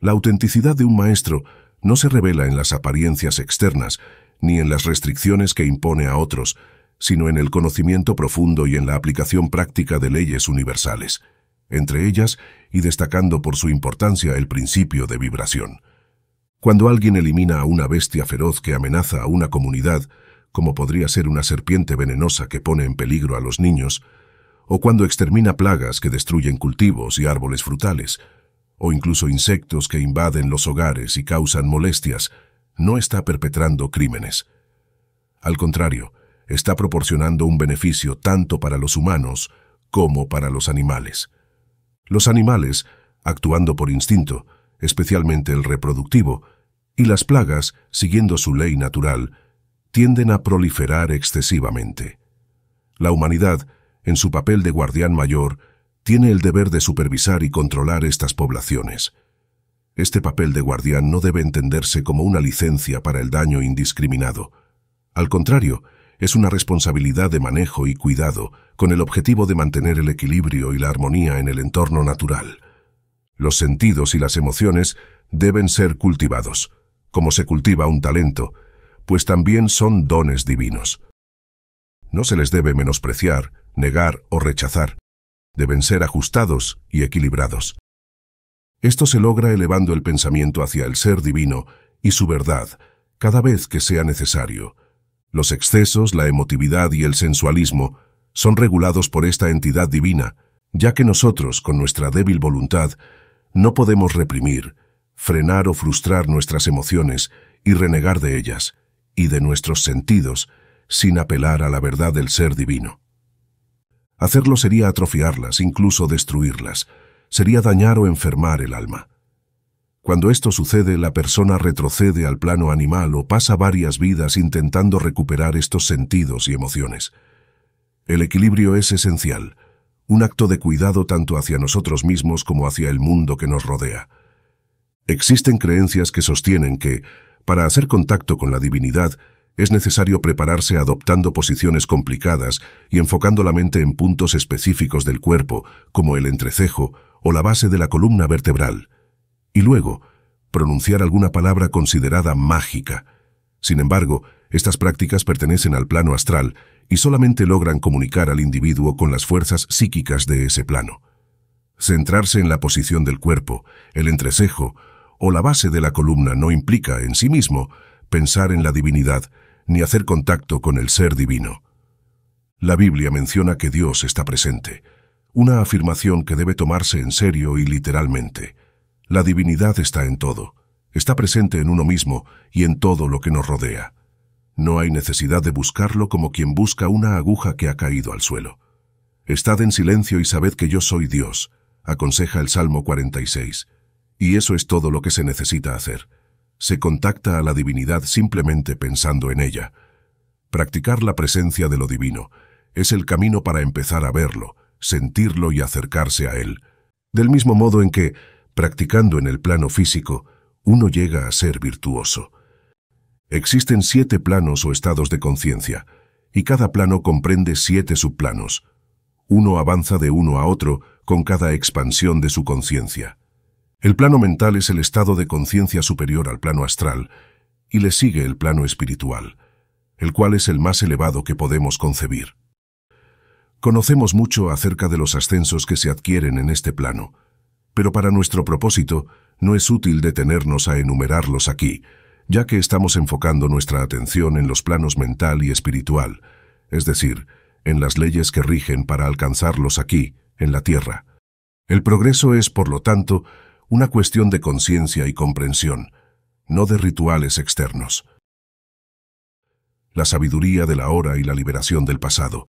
A: La autenticidad de un maestro no se revela en las apariencias externas ni en las restricciones que impone a otros, sino en el conocimiento profundo y en la aplicación práctica de leyes universales, entre ellas y destacando por su importancia el principio de vibración. Cuando alguien elimina a una bestia feroz que amenaza a una comunidad, como podría ser una serpiente venenosa que pone en peligro a los niños, o cuando extermina plagas que destruyen cultivos y árboles frutales, o incluso insectos que invaden los hogares y causan molestias, no está perpetrando crímenes. Al contrario, está proporcionando un beneficio tanto para los humanos como para los animales. Los animales, actuando por instinto, especialmente el reproductivo, y las plagas, siguiendo su ley natural, tienden a proliferar excesivamente. La humanidad, en su papel de guardián mayor, tiene el deber de supervisar y controlar estas poblaciones. Este papel de guardián no debe entenderse como una licencia para el daño indiscriminado. Al contrario, es una responsabilidad de manejo y cuidado con el objetivo de mantener el equilibrio y la armonía en el entorno natural. Los sentidos y las emociones deben ser cultivados, como se cultiva un talento, pues también son dones divinos. No se les debe menospreciar, negar o rechazar, deben ser ajustados y equilibrados. Esto se logra elevando el pensamiento hacia el ser divino y su verdad cada vez que sea necesario. Los excesos, la emotividad y el sensualismo son regulados por esta entidad divina, ya que nosotros, con nuestra débil voluntad, no podemos reprimir, frenar o frustrar nuestras emociones y renegar de ellas, y de nuestros sentidos, sin apelar a la verdad del ser divino. Hacerlo sería atrofiarlas, incluso destruirlas. Sería dañar o enfermar el alma. Cuando esto sucede, la persona retrocede al plano animal o pasa varias vidas intentando recuperar estos sentidos y emociones. El equilibrio es esencial, un acto de cuidado tanto hacia nosotros mismos como hacia el mundo que nos rodea. Existen creencias que sostienen que, para hacer contacto con la divinidad, es necesario prepararse adoptando posiciones complicadas y enfocando la mente en puntos específicos del cuerpo, como el entrecejo o la base de la columna vertebral. Y luego, pronunciar alguna palabra considerada mágica. Sin embargo, estas prácticas pertenecen al plano astral y solamente logran comunicar al individuo con las fuerzas psíquicas de ese plano. Centrarse en la posición del cuerpo, el entrecejo o la base de la columna no implica en sí mismo pensar en la divinidad, ni hacer contacto con el ser divino. La Biblia menciona que Dios está presente, una afirmación que debe tomarse en serio y literalmente. La divinidad está en todo, está presente en uno mismo y en todo lo que nos rodea. No hay necesidad de buscarlo como quien busca una aguja que ha caído al suelo. Estad en silencio y sabed que yo soy Dios, aconseja el Salmo 46. Y eso es todo lo que se necesita hacer se contacta a la divinidad simplemente pensando en ella. Practicar la presencia de lo divino es el camino para empezar a verlo, sentirlo y acercarse a él. Del mismo modo en que, practicando en el plano físico, uno llega a ser virtuoso. Existen siete planos o estados de conciencia, y cada plano comprende siete subplanos. Uno avanza de uno a otro con cada expansión de su conciencia. El plano mental es el estado de conciencia superior al plano astral y le sigue el plano espiritual, el cual es el más elevado que podemos concebir. Conocemos mucho acerca de los ascensos que se adquieren en este plano, pero para nuestro propósito no es útil detenernos a enumerarlos aquí, ya que estamos enfocando nuestra atención en los planos mental y espiritual, es decir, en las leyes que rigen para alcanzarlos aquí, en la Tierra. El progreso es, por lo tanto, una cuestión de conciencia y comprensión, no de rituales externos. La sabiduría de la hora y la liberación del pasado.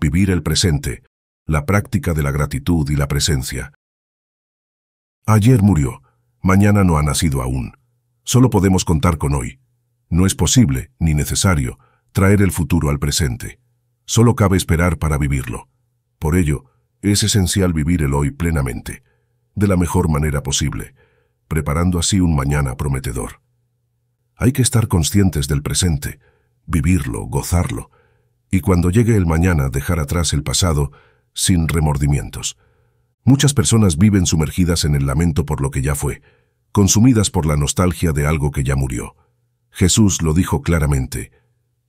A: Vivir el presente, la práctica de la gratitud y la presencia. Ayer murió, mañana no ha nacido aún. Solo podemos contar con hoy. No es posible, ni necesario, traer el futuro al presente. Solo cabe esperar para vivirlo. Por ello, es esencial vivir el hoy plenamente de la mejor manera posible, preparando así un mañana prometedor. Hay que estar conscientes del presente, vivirlo, gozarlo, y cuando llegue el mañana dejar atrás el pasado sin remordimientos. Muchas personas viven sumergidas en el lamento por lo que ya fue, consumidas por la nostalgia de algo que ya murió. Jesús lo dijo claramente,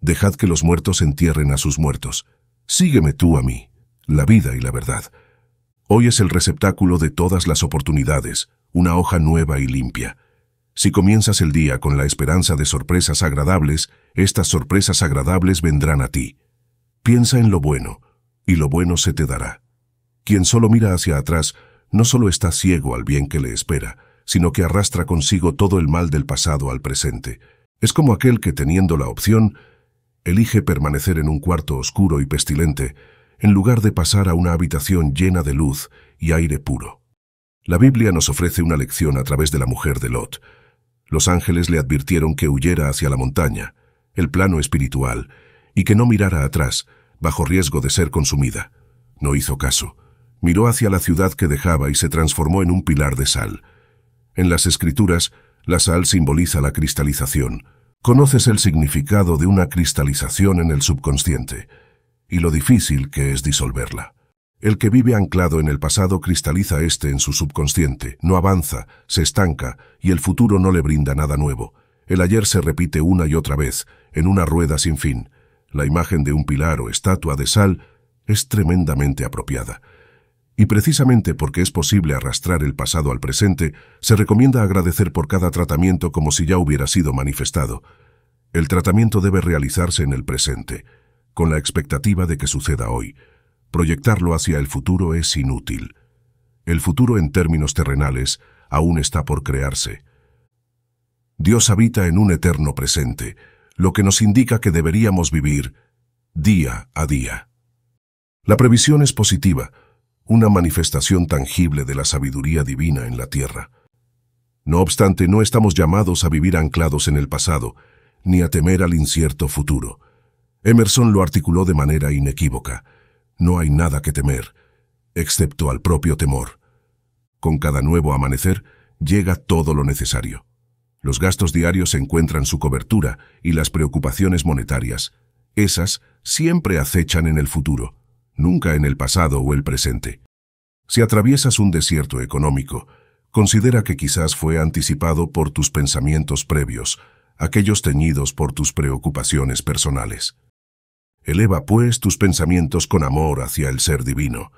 A: Dejad que los muertos entierren a sus muertos. Sígueme tú a mí, la vida y la verdad. Hoy es el receptáculo de todas las oportunidades, una hoja nueva y limpia. Si comienzas el día con la esperanza de sorpresas agradables, estas sorpresas agradables vendrán a ti. Piensa en lo bueno, y lo bueno se te dará. Quien solo mira hacia atrás, no solo está ciego al bien que le espera, sino que arrastra consigo todo el mal del pasado al presente. Es como aquel que, teniendo la opción, elige permanecer en un cuarto oscuro y pestilente, en lugar de pasar a una habitación llena de luz y aire puro. La Biblia nos ofrece una lección a través de la mujer de Lot. Los ángeles le advirtieron que huyera hacia la montaña, el plano espiritual, y que no mirara atrás, bajo riesgo de ser consumida. No hizo caso. Miró hacia la ciudad que dejaba y se transformó en un pilar de sal. En las escrituras, la sal simboliza la cristalización. Conoces el significado de una cristalización en el subconsciente y lo difícil que es disolverla. El que vive anclado en el pasado cristaliza este en su subconsciente, no avanza, se estanca y el futuro no le brinda nada nuevo. El ayer se repite una y otra vez, en una rueda sin fin. La imagen de un pilar o estatua de sal es tremendamente apropiada. Y precisamente porque es posible arrastrar el pasado al presente, se recomienda agradecer por cada tratamiento como si ya hubiera sido manifestado. El tratamiento debe realizarse en el presente con la expectativa de que suceda hoy. Proyectarlo hacia el futuro es inútil. El futuro en términos terrenales aún está por crearse. Dios habita en un eterno presente, lo que nos indica que deberíamos vivir día a día. La previsión es positiva, una manifestación tangible de la sabiduría divina en la tierra. No obstante, no estamos llamados a vivir anclados en el pasado, ni a temer al incierto futuro. Emerson lo articuló de manera inequívoca. No hay nada que temer, excepto al propio temor. Con cada nuevo amanecer llega todo lo necesario. Los gastos diarios encuentran su cobertura y las preocupaciones monetarias. Esas siempre acechan en el futuro, nunca en el pasado o el presente. Si atraviesas un desierto económico, considera que quizás fue anticipado por tus pensamientos previos, aquellos teñidos por tus preocupaciones personales. Eleva, pues, tus pensamientos con amor hacia el Ser Divino.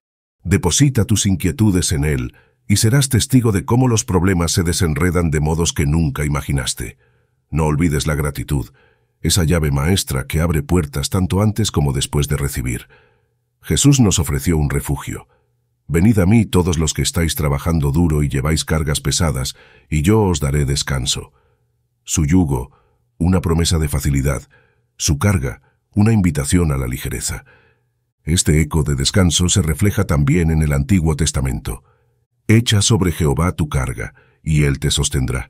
A: Deposita tus inquietudes en Él y serás testigo de cómo los problemas se desenredan de modos que nunca imaginaste. No olvides la gratitud, esa llave maestra que abre puertas tanto antes como después de recibir. Jesús nos ofreció un refugio. Venid a mí todos los que estáis trabajando duro y lleváis cargas pesadas, y yo os daré descanso. Su yugo, una promesa de facilidad, su carga, una invitación a la ligereza. Este eco de descanso se refleja también en el Antiguo Testamento. Echa sobre Jehová tu carga, y él te sostendrá.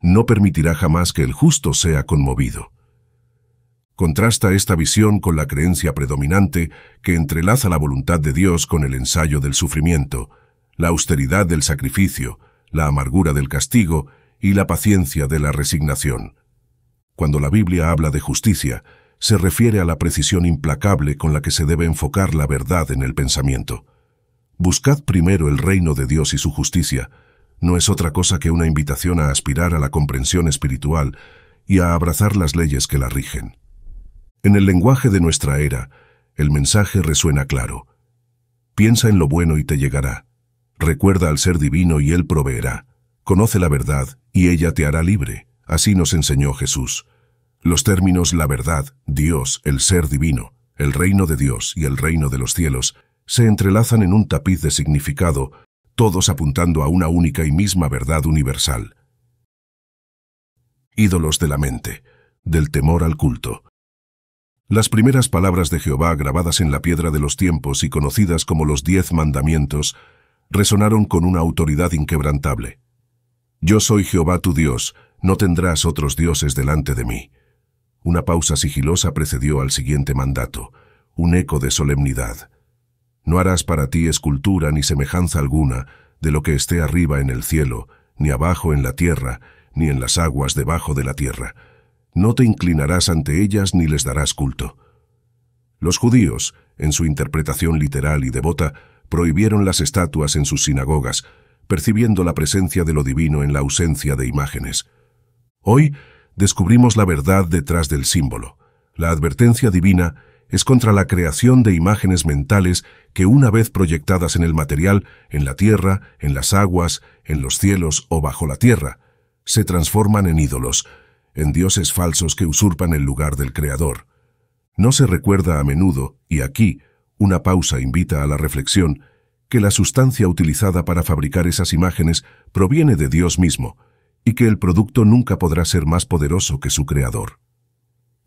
A: No permitirá jamás que el justo sea conmovido. Contrasta esta visión con la creencia predominante que entrelaza la voluntad de Dios con el ensayo del sufrimiento, la austeridad del sacrificio, la amargura del castigo y la paciencia de la resignación. Cuando la Biblia habla de justicia, se refiere a la precisión implacable con la que se debe enfocar la verdad en el pensamiento. Buscad primero el reino de Dios y su justicia, no es otra cosa que una invitación a aspirar a la comprensión espiritual y a abrazar las leyes que la rigen. En el lenguaje de nuestra era, el mensaje resuena claro. Piensa en lo bueno y te llegará. Recuerda al ser divino y él proveerá. Conoce la verdad y ella te hará libre. Así nos enseñó Jesús. Los términos la verdad, Dios, el ser divino, el reino de Dios y el reino de los cielos se entrelazan en un tapiz de significado, todos apuntando a una única y misma verdad universal. Ídolos de la mente, del temor al culto. Las primeras palabras de Jehová grabadas en la piedra de los tiempos y conocidas como los diez mandamientos resonaron con una autoridad inquebrantable. Yo soy Jehová tu Dios, no tendrás otros dioses delante de mí. Una pausa sigilosa precedió al siguiente mandato, un eco de solemnidad. No harás para ti escultura ni semejanza alguna de lo que esté arriba en el cielo, ni abajo en la tierra, ni en las aguas debajo de la tierra. No te inclinarás ante ellas ni les darás culto. Los judíos, en su interpretación literal y devota, prohibieron las estatuas en sus sinagogas, percibiendo la presencia de lo divino en la ausencia de imágenes. Hoy, descubrimos la verdad detrás del símbolo. La advertencia divina es contra la creación de imágenes mentales que una vez proyectadas en el material, en la tierra, en las aguas, en los cielos o bajo la tierra, se transforman en ídolos, en dioses falsos que usurpan el lugar del Creador. No se recuerda a menudo, y aquí, una pausa invita a la reflexión, que la sustancia utilizada para fabricar esas imágenes proviene de Dios mismo, que el producto nunca podrá ser más poderoso que su creador.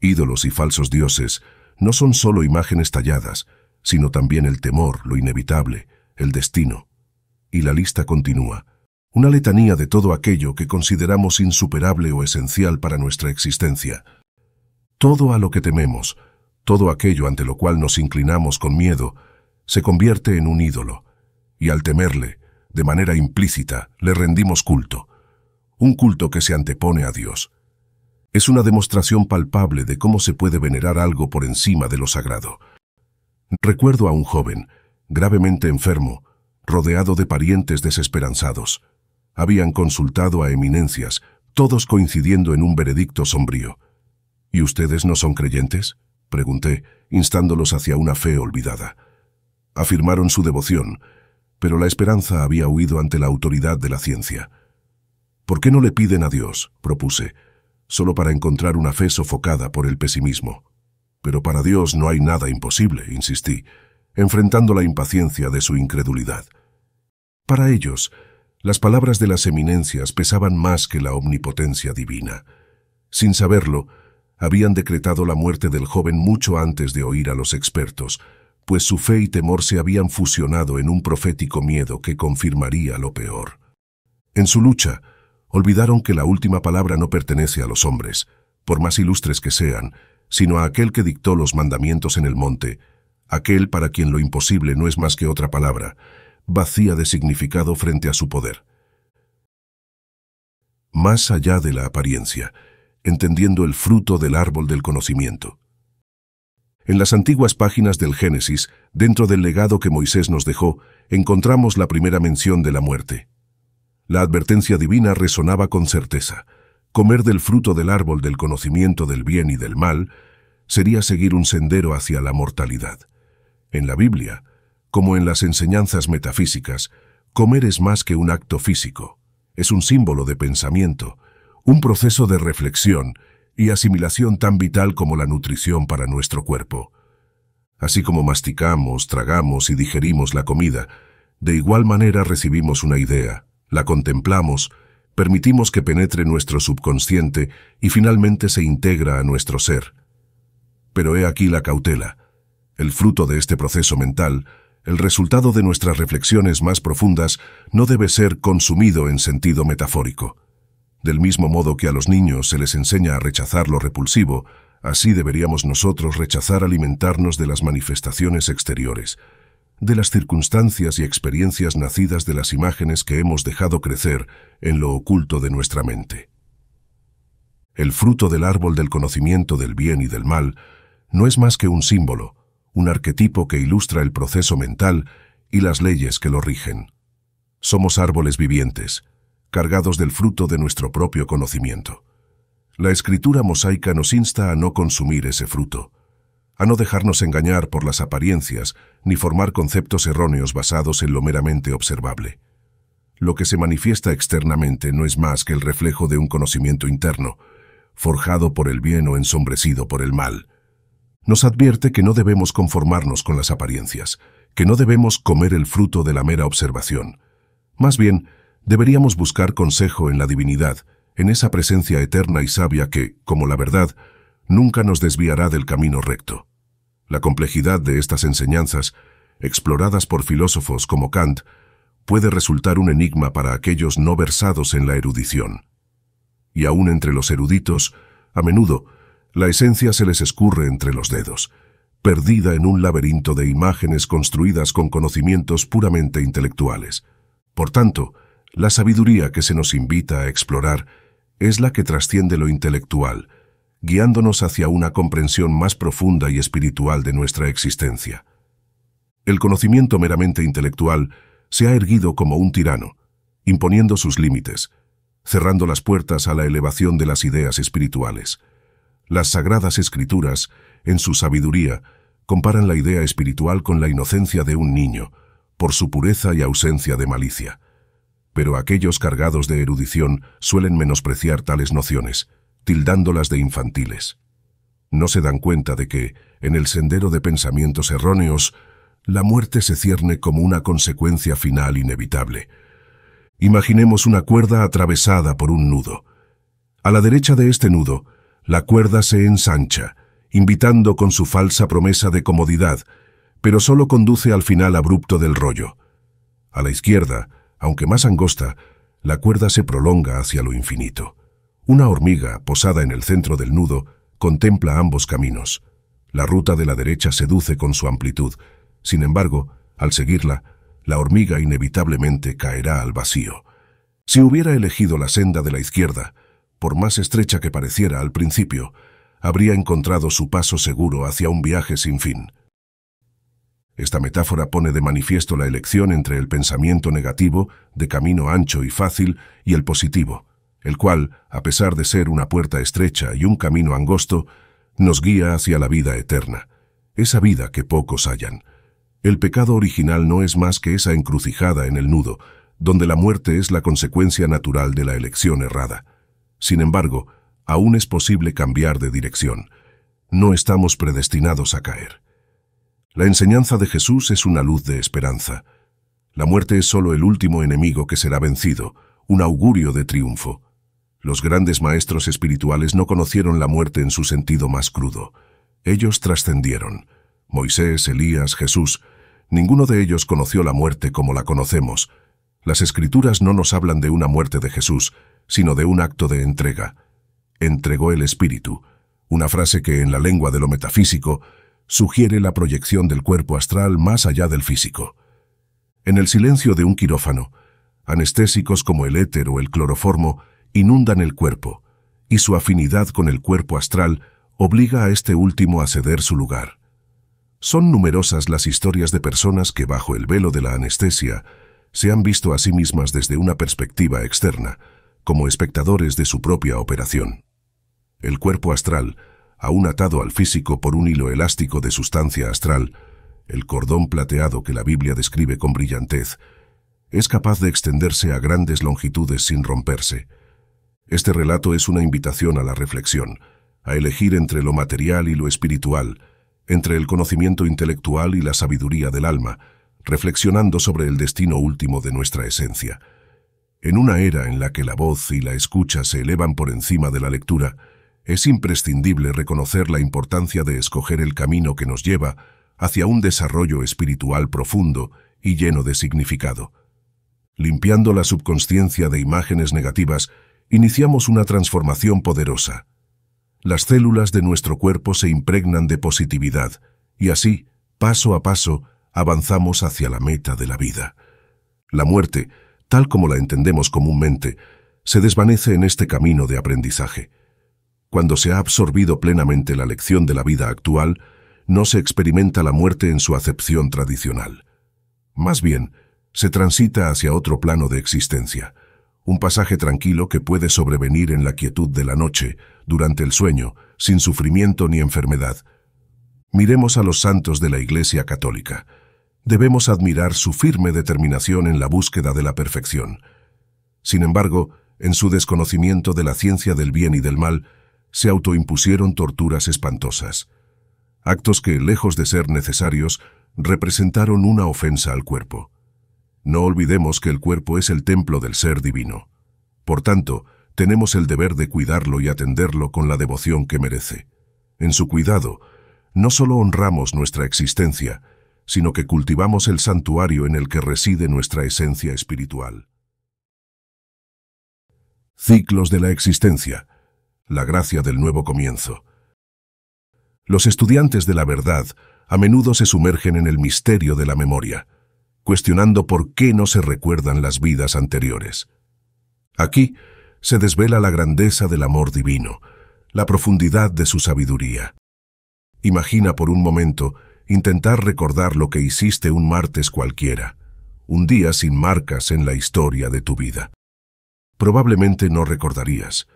A: Ídolos y falsos dioses no son solo imágenes talladas, sino también el temor, lo inevitable, el destino. Y la lista continúa. Una letanía de todo aquello que consideramos insuperable o esencial para nuestra existencia. Todo a lo que tememos, todo aquello ante lo cual nos inclinamos con miedo, se convierte en un ídolo, y al temerle, de manera implícita, le rendimos culto un culto que se antepone a Dios. Es una demostración palpable de cómo se puede venerar algo por encima de lo sagrado. Recuerdo a un joven, gravemente enfermo, rodeado de parientes desesperanzados. Habían consultado a eminencias, todos coincidiendo en un veredicto sombrío. ¿Y ustedes no son creyentes? Pregunté, instándolos hacia una fe olvidada. Afirmaron su devoción, pero la esperanza había huido ante la autoridad de la ciencia. ¿Por qué no le piden a Dios? propuse, solo para encontrar una fe sofocada por el pesimismo. Pero para Dios no hay nada imposible, insistí, enfrentando la impaciencia de su incredulidad. Para ellos, las palabras de las eminencias pesaban más que la omnipotencia divina. Sin saberlo, habían decretado la muerte del joven mucho antes de oír a los expertos, pues su fe y temor se habían fusionado en un profético miedo que confirmaría lo peor. En su lucha, olvidaron que la última palabra no pertenece a los hombres, por más ilustres que sean, sino a aquel que dictó los mandamientos en el monte, aquel para quien lo imposible no es más que otra palabra, vacía de significado frente a su poder. Más allá de la apariencia, entendiendo el fruto del árbol del conocimiento. En las antiguas páginas del Génesis, dentro del legado que Moisés nos dejó, encontramos la primera mención de la muerte. La advertencia divina resonaba con certeza. Comer del fruto del árbol del conocimiento del bien y del mal sería seguir un sendero hacia la mortalidad. En la Biblia, como en las enseñanzas metafísicas, comer es más que un acto físico. Es un símbolo de pensamiento, un proceso de reflexión y asimilación tan vital como la nutrición para nuestro cuerpo. Así como masticamos, tragamos y digerimos la comida, de igual manera recibimos una idea, la contemplamos, permitimos que penetre nuestro subconsciente y finalmente se integra a nuestro ser. Pero he aquí la cautela. El fruto de este proceso mental, el resultado de nuestras reflexiones más profundas, no debe ser consumido en sentido metafórico. Del mismo modo que a los niños se les enseña a rechazar lo repulsivo, así deberíamos nosotros rechazar alimentarnos de las manifestaciones exteriores, de las circunstancias y experiencias nacidas de las imágenes que hemos dejado crecer en lo oculto de nuestra mente. El fruto del árbol del conocimiento del bien y del mal no es más que un símbolo, un arquetipo que ilustra el proceso mental y las leyes que lo rigen. Somos árboles vivientes, cargados del fruto de nuestro propio conocimiento. La escritura mosaica nos insta a no consumir ese fruto, a no dejarnos engañar por las apariencias ni formar conceptos erróneos basados en lo meramente observable. Lo que se manifiesta externamente no es más que el reflejo de un conocimiento interno, forjado por el bien o ensombrecido por el mal. Nos advierte que no debemos conformarnos con las apariencias, que no debemos comer el fruto de la mera observación. Más bien, deberíamos buscar consejo en la divinidad, en esa presencia eterna y sabia que, como la verdad, nunca nos desviará del camino recto. La complejidad de estas enseñanzas, exploradas por filósofos como Kant, puede resultar un enigma para aquellos no versados en la erudición. Y aún entre los eruditos, a menudo, la esencia se les escurre entre los dedos, perdida en un laberinto de imágenes construidas con conocimientos puramente intelectuales. Por tanto, la sabiduría que se nos invita a explorar es la que trasciende lo intelectual, guiándonos hacia una comprensión más profunda y espiritual de nuestra existencia. El conocimiento meramente intelectual se ha erguido como un tirano, imponiendo sus límites, cerrando las puertas a la elevación de las ideas espirituales. Las sagradas escrituras, en su sabiduría, comparan la idea espiritual con la inocencia de un niño, por su pureza y ausencia de malicia. Pero aquellos cargados de erudición suelen menospreciar tales nociones, tildándolas de infantiles. No se dan cuenta de que, en el sendero de pensamientos erróneos, la muerte se cierne como una consecuencia final inevitable. Imaginemos una cuerda atravesada por un nudo. A la derecha de este nudo, la cuerda se ensancha, invitando con su falsa promesa de comodidad, pero solo conduce al final abrupto del rollo. A la izquierda, aunque más angosta, la cuerda se prolonga hacia lo infinito. Una hormiga, posada en el centro del nudo, contempla ambos caminos. La ruta de la derecha seduce con su amplitud. Sin embargo, al seguirla, la hormiga inevitablemente caerá al vacío. Si hubiera elegido la senda de la izquierda, por más estrecha que pareciera al principio, habría encontrado su paso seguro hacia un viaje sin fin. Esta metáfora pone de manifiesto la elección entre el pensamiento negativo, de camino ancho y fácil, y el positivo, el cual, a pesar de ser una puerta estrecha y un camino angosto, nos guía hacia la vida eterna, esa vida que pocos hallan. El pecado original no es más que esa encrucijada en el nudo, donde la muerte es la consecuencia natural de la elección errada. Sin embargo, aún es posible cambiar de dirección. No estamos predestinados a caer. La enseñanza de Jesús es una luz de esperanza. La muerte es solo el último enemigo que será vencido, un augurio de triunfo. Los grandes maestros espirituales no conocieron la muerte en su sentido más crudo. Ellos trascendieron. Moisés, Elías, Jesús, ninguno de ellos conoció la muerte como la conocemos. Las escrituras no nos hablan de una muerte de Jesús, sino de un acto de entrega. Entregó el espíritu, una frase que en la lengua de lo metafísico sugiere la proyección del cuerpo astral más allá del físico. En el silencio de un quirófano, anestésicos como el éter o el cloroformo inundan el cuerpo, y su afinidad con el cuerpo astral obliga a este último a ceder su lugar. Son numerosas las historias de personas que bajo el velo de la anestesia se han visto a sí mismas desde una perspectiva externa, como espectadores de su propia operación. El cuerpo astral, aún atado al físico por un hilo elástico de sustancia astral, el cordón plateado que la Biblia describe con brillantez, es capaz de extenderse a grandes longitudes sin romperse, este relato es una invitación a la reflexión, a elegir entre lo material y lo espiritual, entre el conocimiento intelectual y la sabiduría del alma, reflexionando sobre el destino último de nuestra esencia. En una era en la que la voz y la escucha se elevan por encima de la lectura, es imprescindible reconocer la importancia de escoger el camino que nos lleva hacia un desarrollo espiritual profundo y lleno de significado. Limpiando la subconsciencia de imágenes negativas, iniciamos una transformación poderosa. Las células de nuestro cuerpo se impregnan de positividad y así, paso a paso, avanzamos hacia la meta de la vida. La muerte, tal como la entendemos comúnmente, se desvanece en este camino de aprendizaje. Cuando se ha absorbido plenamente la lección de la vida actual, no se experimenta la muerte en su acepción tradicional. Más bien, se transita hacia otro plano de existencia, un pasaje tranquilo que puede sobrevenir en la quietud de la noche, durante el sueño, sin sufrimiento ni enfermedad. Miremos a los santos de la Iglesia Católica. Debemos admirar su firme determinación en la búsqueda de la perfección. Sin embargo, en su desconocimiento de la ciencia del bien y del mal, se autoimpusieron torturas espantosas. Actos que, lejos de ser necesarios, representaron una ofensa al cuerpo. No olvidemos que el cuerpo es el templo del ser divino. Por tanto, tenemos el deber de cuidarlo y atenderlo con la devoción que merece. En su cuidado, no solo honramos nuestra existencia, sino que cultivamos el santuario en el que reside nuestra esencia espiritual. Ciclos de la existencia. La gracia del nuevo comienzo. Los estudiantes de la verdad a menudo se sumergen en el misterio de la memoria cuestionando por qué no se recuerdan las vidas anteriores. Aquí se desvela la grandeza del amor divino, la profundidad de su sabiduría. Imagina por un momento intentar recordar lo que hiciste un martes cualquiera, un día sin marcas en la historia de tu vida. Probablemente no recordarías.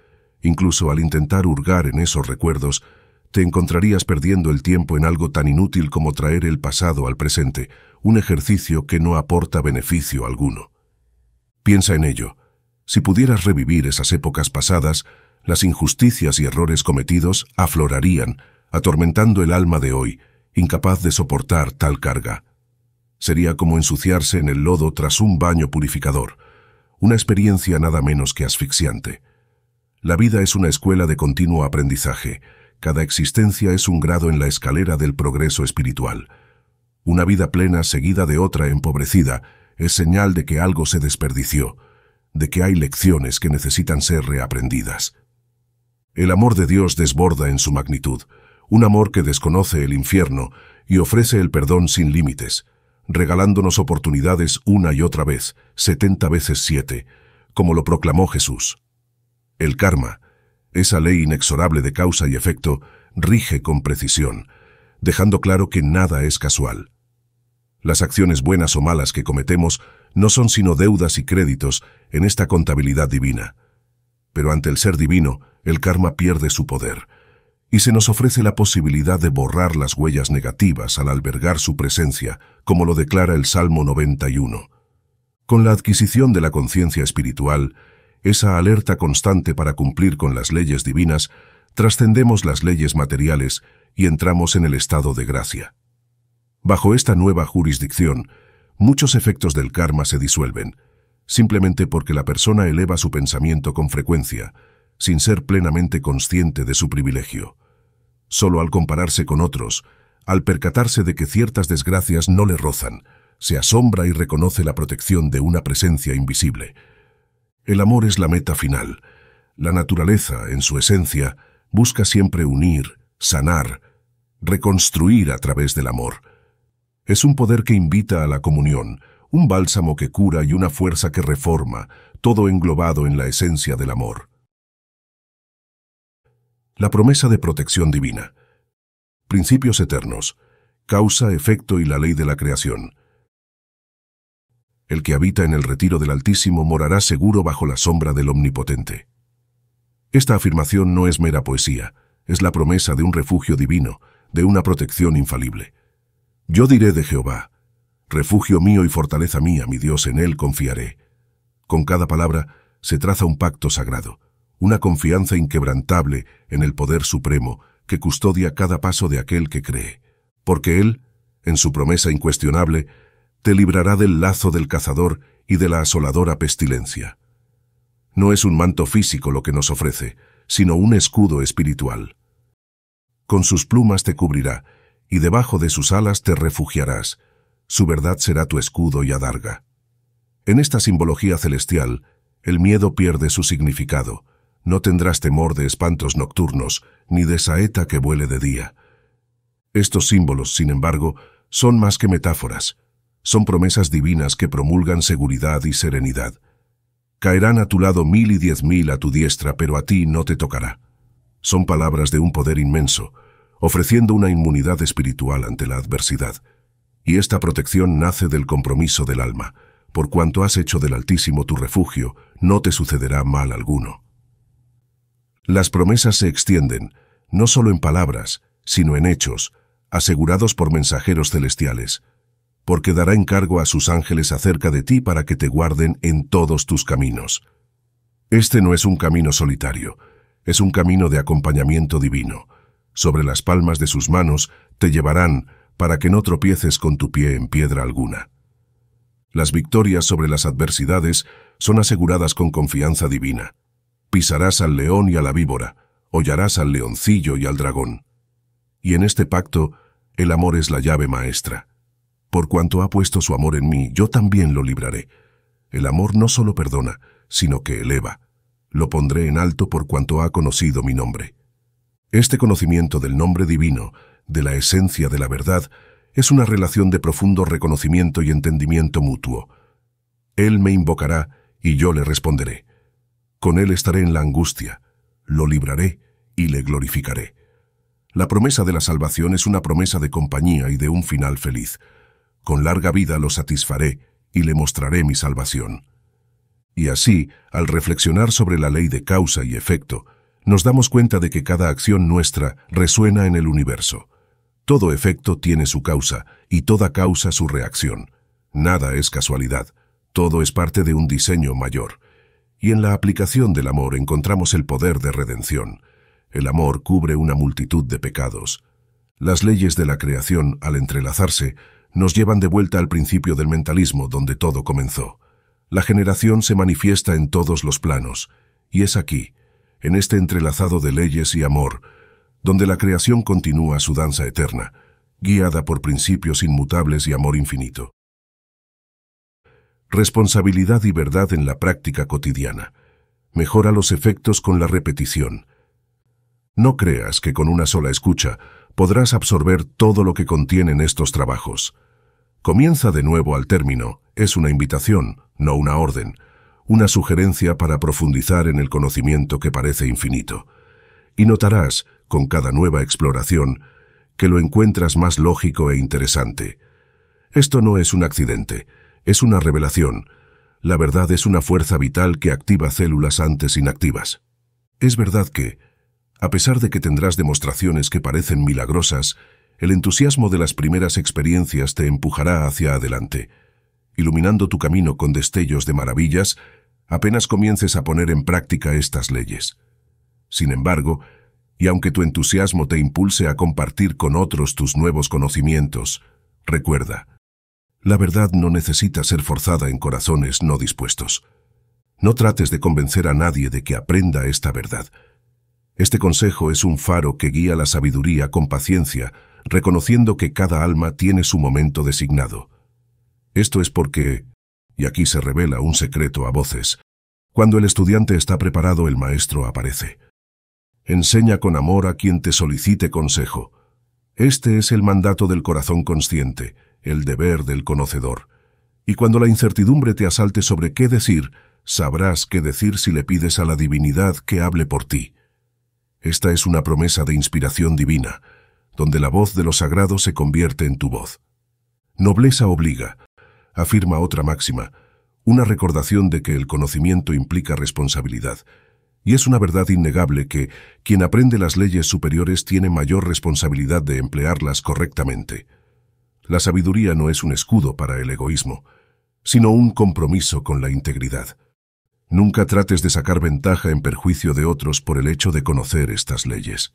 A: Incluso al intentar hurgar en esos recuerdos, te encontrarías perdiendo el tiempo en algo tan inútil como traer el pasado al presente, un ejercicio que no aporta beneficio alguno. Piensa en ello. Si pudieras revivir esas épocas pasadas, las injusticias y errores cometidos aflorarían, atormentando el alma de hoy, incapaz de soportar tal carga. Sería como ensuciarse en el lodo tras un baño purificador, una experiencia nada menos que asfixiante. La vida es una escuela de continuo aprendizaje, cada existencia es un grado en la escalera del progreso espiritual. Una vida plena seguida de otra empobrecida es señal de que algo se desperdició, de que hay lecciones que necesitan ser reaprendidas. El amor de Dios desborda en su magnitud, un amor que desconoce el infierno y ofrece el perdón sin límites, regalándonos oportunidades una y otra vez, setenta veces siete, como lo proclamó Jesús. El karma, esa ley inexorable de causa y efecto, rige con precisión, dejando claro que nada es casual. Las acciones buenas o malas que cometemos no son sino deudas y créditos en esta contabilidad divina. Pero ante el ser divino, el karma pierde su poder, y se nos ofrece la posibilidad de borrar las huellas negativas al albergar su presencia, como lo declara el Salmo 91. Con la adquisición de la conciencia espiritual, esa alerta constante para cumplir con las leyes divinas, trascendemos las leyes materiales y entramos en el estado de gracia. Bajo esta nueva jurisdicción, muchos efectos del karma se disuelven, simplemente porque la persona eleva su pensamiento con frecuencia, sin ser plenamente consciente de su privilegio. Solo al compararse con otros, al percatarse de que ciertas desgracias no le rozan, se asombra y reconoce la protección de una presencia invisible. El amor es la meta final. La naturaleza, en su esencia, busca siempre unir, sanar, reconstruir a través del amor. Es un poder que invita a la comunión, un bálsamo que cura y una fuerza que reforma, todo englobado en la esencia del amor. La promesa de protección divina. Principios eternos. Causa, efecto y la ley de la creación. El que habita en el retiro del Altísimo morará seguro bajo la sombra del Omnipotente. Esta afirmación no es mera poesía, es la promesa de un refugio divino, de una protección infalible. Yo diré de Jehová, refugio mío y fortaleza mía, mi Dios, en él confiaré. Con cada palabra se traza un pacto sagrado, una confianza inquebrantable en el poder supremo que custodia cada paso de aquel que cree. Porque él, en su promesa incuestionable, te librará del lazo del cazador y de la asoladora pestilencia. No es un manto físico lo que nos ofrece, sino un escudo espiritual. Con sus plumas te cubrirá, y debajo de sus alas te refugiarás. Su verdad será tu escudo y adarga. En esta simbología celestial, el miedo pierde su significado. No tendrás temor de espantos nocturnos, ni de saeta que vuele de día. Estos símbolos, sin embargo, son más que metáforas. Son promesas divinas que promulgan seguridad y serenidad. Caerán a tu lado mil y diez mil a tu diestra, pero a ti no te tocará. Son palabras de un poder inmenso, ofreciendo una inmunidad espiritual ante la adversidad. Y esta protección nace del compromiso del alma. Por cuanto has hecho del Altísimo tu refugio, no te sucederá mal alguno. Las promesas se extienden, no solo en palabras, sino en hechos, asegurados por mensajeros celestiales, porque dará encargo a sus ángeles acerca de ti para que te guarden en todos tus caminos. Este no es un camino solitario, es un camino de acompañamiento divino, sobre las palmas de sus manos te llevarán para que no tropieces con tu pie en piedra alguna. Las victorias sobre las adversidades son aseguradas con confianza divina. Pisarás al león y a la víbora, hollarás al leoncillo y al dragón. Y en este pacto, el amor es la llave maestra. Por cuanto ha puesto su amor en mí, yo también lo libraré. El amor no solo perdona, sino que eleva. Lo pondré en alto por cuanto ha conocido mi nombre. Este conocimiento del nombre divino, de la esencia de la verdad, es una relación de profundo reconocimiento y entendimiento mutuo. Él me invocará y yo le responderé. Con él estaré en la angustia, lo libraré y le glorificaré. La promesa de la salvación es una promesa de compañía y de un final feliz. Con larga vida lo satisfaré y le mostraré mi salvación. Y así, al reflexionar sobre la ley de causa y efecto, nos damos cuenta de que cada acción nuestra resuena en el universo. Todo efecto tiene su causa y toda causa su reacción. Nada es casualidad, todo es parte de un diseño mayor. Y en la aplicación del amor encontramos el poder de redención. El amor cubre una multitud de pecados. Las leyes de la creación, al entrelazarse, nos llevan de vuelta al principio del mentalismo donde todo comenzó. La generación se manifiesta en todos los planos, y es aquí, en este entrelazado de leyes y amor, donde la creación continúa su danza eterna, guiada por principios inmutables y amor infinito. Responsabilidad y verdad en la práctica cotidiana. Mejora los efectos con la repetición. No creas que con una sola escucha podrás absorber todo lo que contienen estos trabajos. Comienza de nuevo al término, es una invitación, no una orden una sugerencia para profundizar en el conocimiento que parece infinito. Y notarás, con cada nueva exploración, que lo encuentras más lógico e interesante. Esto no es un accidente, es una revelación. La verdad es una fuerza vital que activa células antes inactivas. Es verdad que, a pesar de que tendrás demostraciones que parecen milagrosas, el entusiasmo de las primeras experiencias te empujará hacia adelante, iluminando tu camino con destellos de maravillas apenas comiences a poner en práctica estas leyes. Sin embargo, y aunque tu entusiasmo te impulse a compartir con otros tus nuevos conocimientos, recuerda, la verdad no necesita ser forzada en corazones no dispuestos. No trates de convencer a nadie de que aprenda esta verdad. Este consejo es un faro que guía la sabiduría con paciencia, reconociendo que cada alma tiene su momento designado. Esto es porque, y aquí se revela un secreto a voces. Cuando el estudiante está preparado, el maestro aparece. Enseña con amor a quien te solicite consejo. Este es el mandato del corazón consciente, el deber del conocedor. Y cuando la incertidumbre te asalte sobre qué decir, sabrás qué decir si le pides a la divinidad que hable por ti. Esta es una promesa de inspiración divina, donde la voz de lo sagrado se convierte en tu voz. Nobleza obliga, afirma otra máxima, una recordación de que el conocimiento implica responsabilidad, y es una verdad innegable que quien aprende las leyes superiores tiene mayor responsabilidad de emplearlas correctamente. La sabiduría no es un escudo para el egoísmo, sino un compromiso con la integridad. Nunca trates de sacar ventaja en perjuicio de otros por el hecho de conocer estas leyes.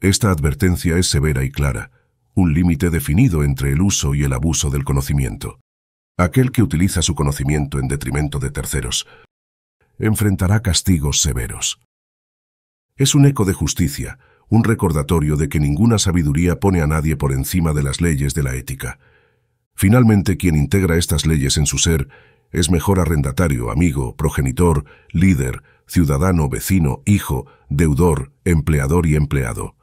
A: Esta advertencia es severa y clara, un límite definido entre el uso y el abuso del conocimiento. Aquel que utiliza su conocimiento en detrimento de terceros enfrentará castigos severos. Es un eco de justicia, un recordatorio de que ninguna sabiduría pone a nadie por encima de las leyes de la ética. Finalmente, quien integra estas leyes en su ser es mejor arrendatario, amigo, progenitor, líder, ciudadano, vecino, hijo, deudor, empleador y empleado.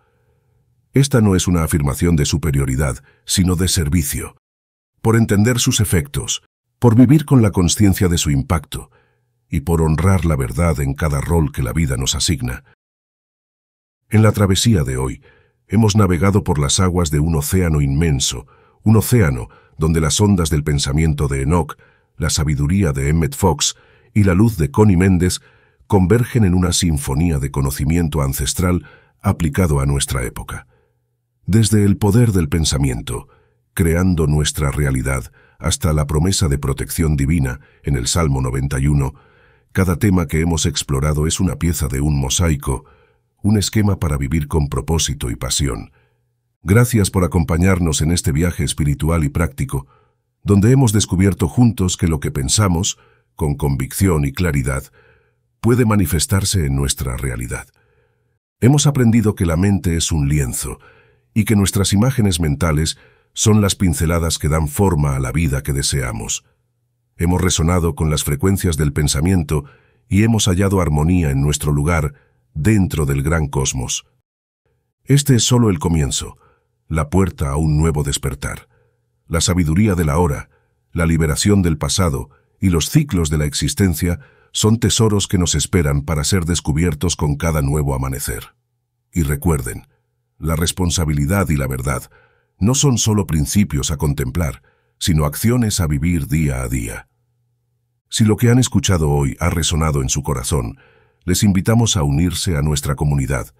A: Esta no es una afirmación de superioridad, sino de servicio. Por entender sus efectos, por vivir con la conciencia de su impacto y por honrar la verdad en cada rol que la vida nos asigna. En la travesía de hoy, hemos navegado por las aguas de un océano inmenso, un océano donde las ondas del pensamiento de Enoch, la sabiduría de Emmett Fox y la luz de Connie Méndez convergen en una sinfonía de conocimiento ancestral aplicado a nuestra época desde el poder del pensamiento, creando nuestra realidad, hasta la promesa de protección divina en el Salmo 91, cada tema que hemos explorado es una pieza de un mosaico, un esquema para vivir con propósito y pasión. Gracias por acompañarnos en este viaje espiritual y práctico, donde hemos descubierto juntos que lo que pensamos, con convicción y claridad, puede manifestarse en nuestra realidad. Hemos aprendido que la mente es un lienzo, y que nuestras imágenes mentales son las pinceladas que dan forma a la vida que deseamos. Hemos resonado con las frecuencias del pensamiento y hemos hallado armonía en nuestro lugar dentro del gran cosmos. Este es solo el comienzo, la puerta a un nuevo despertar. La sabiduría de la hora, la liberación del pasado y los ciclos de la existencia son tesoros que nos esperan para ser descubiertos con cada nuevo amanecer. Y recuerden, la responsabilidad y la verdad no son solo principios a contemplar, sino acciones a vivir día a día. Si lo que han escuchado hoy ha resonado en su corazón, les invitamos a unirse a nuestra comunidad.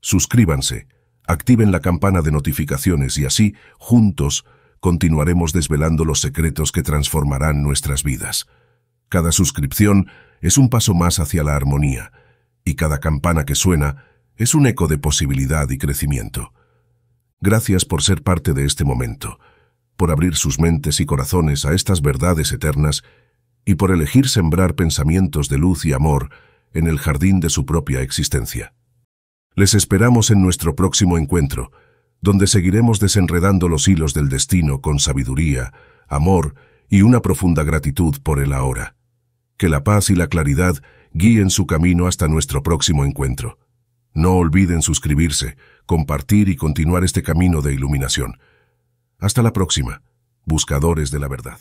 A: Suscríbanse, activen la campana de notificaciones y así, juntos, continuaremos desvelando los secretos que transformarán nuestras vidas. Cada suscripción es un paso más hacia la armonía, y cada campana que suena es un eco de posibilidad y crecimiento. Gracias por ser parte de este momento, por abrir sus mentes y corazones a estas verdades eternas y por elegir sembrar pensamientos de luz y amor en el jardín de su propia existencia. Les esperamos en nuestro próximo encuentro, donde seguiremos desenredando los hilos del destino con sabiduría, amor y una profunda gratitud por el ahora. Que la paz y la claridad guíen su camino hasta nuestro próximo encuentro. No olviden suscribirse, compartir y continuar este camino de iluminación. Hasta la próxima, buscadores de la verdad.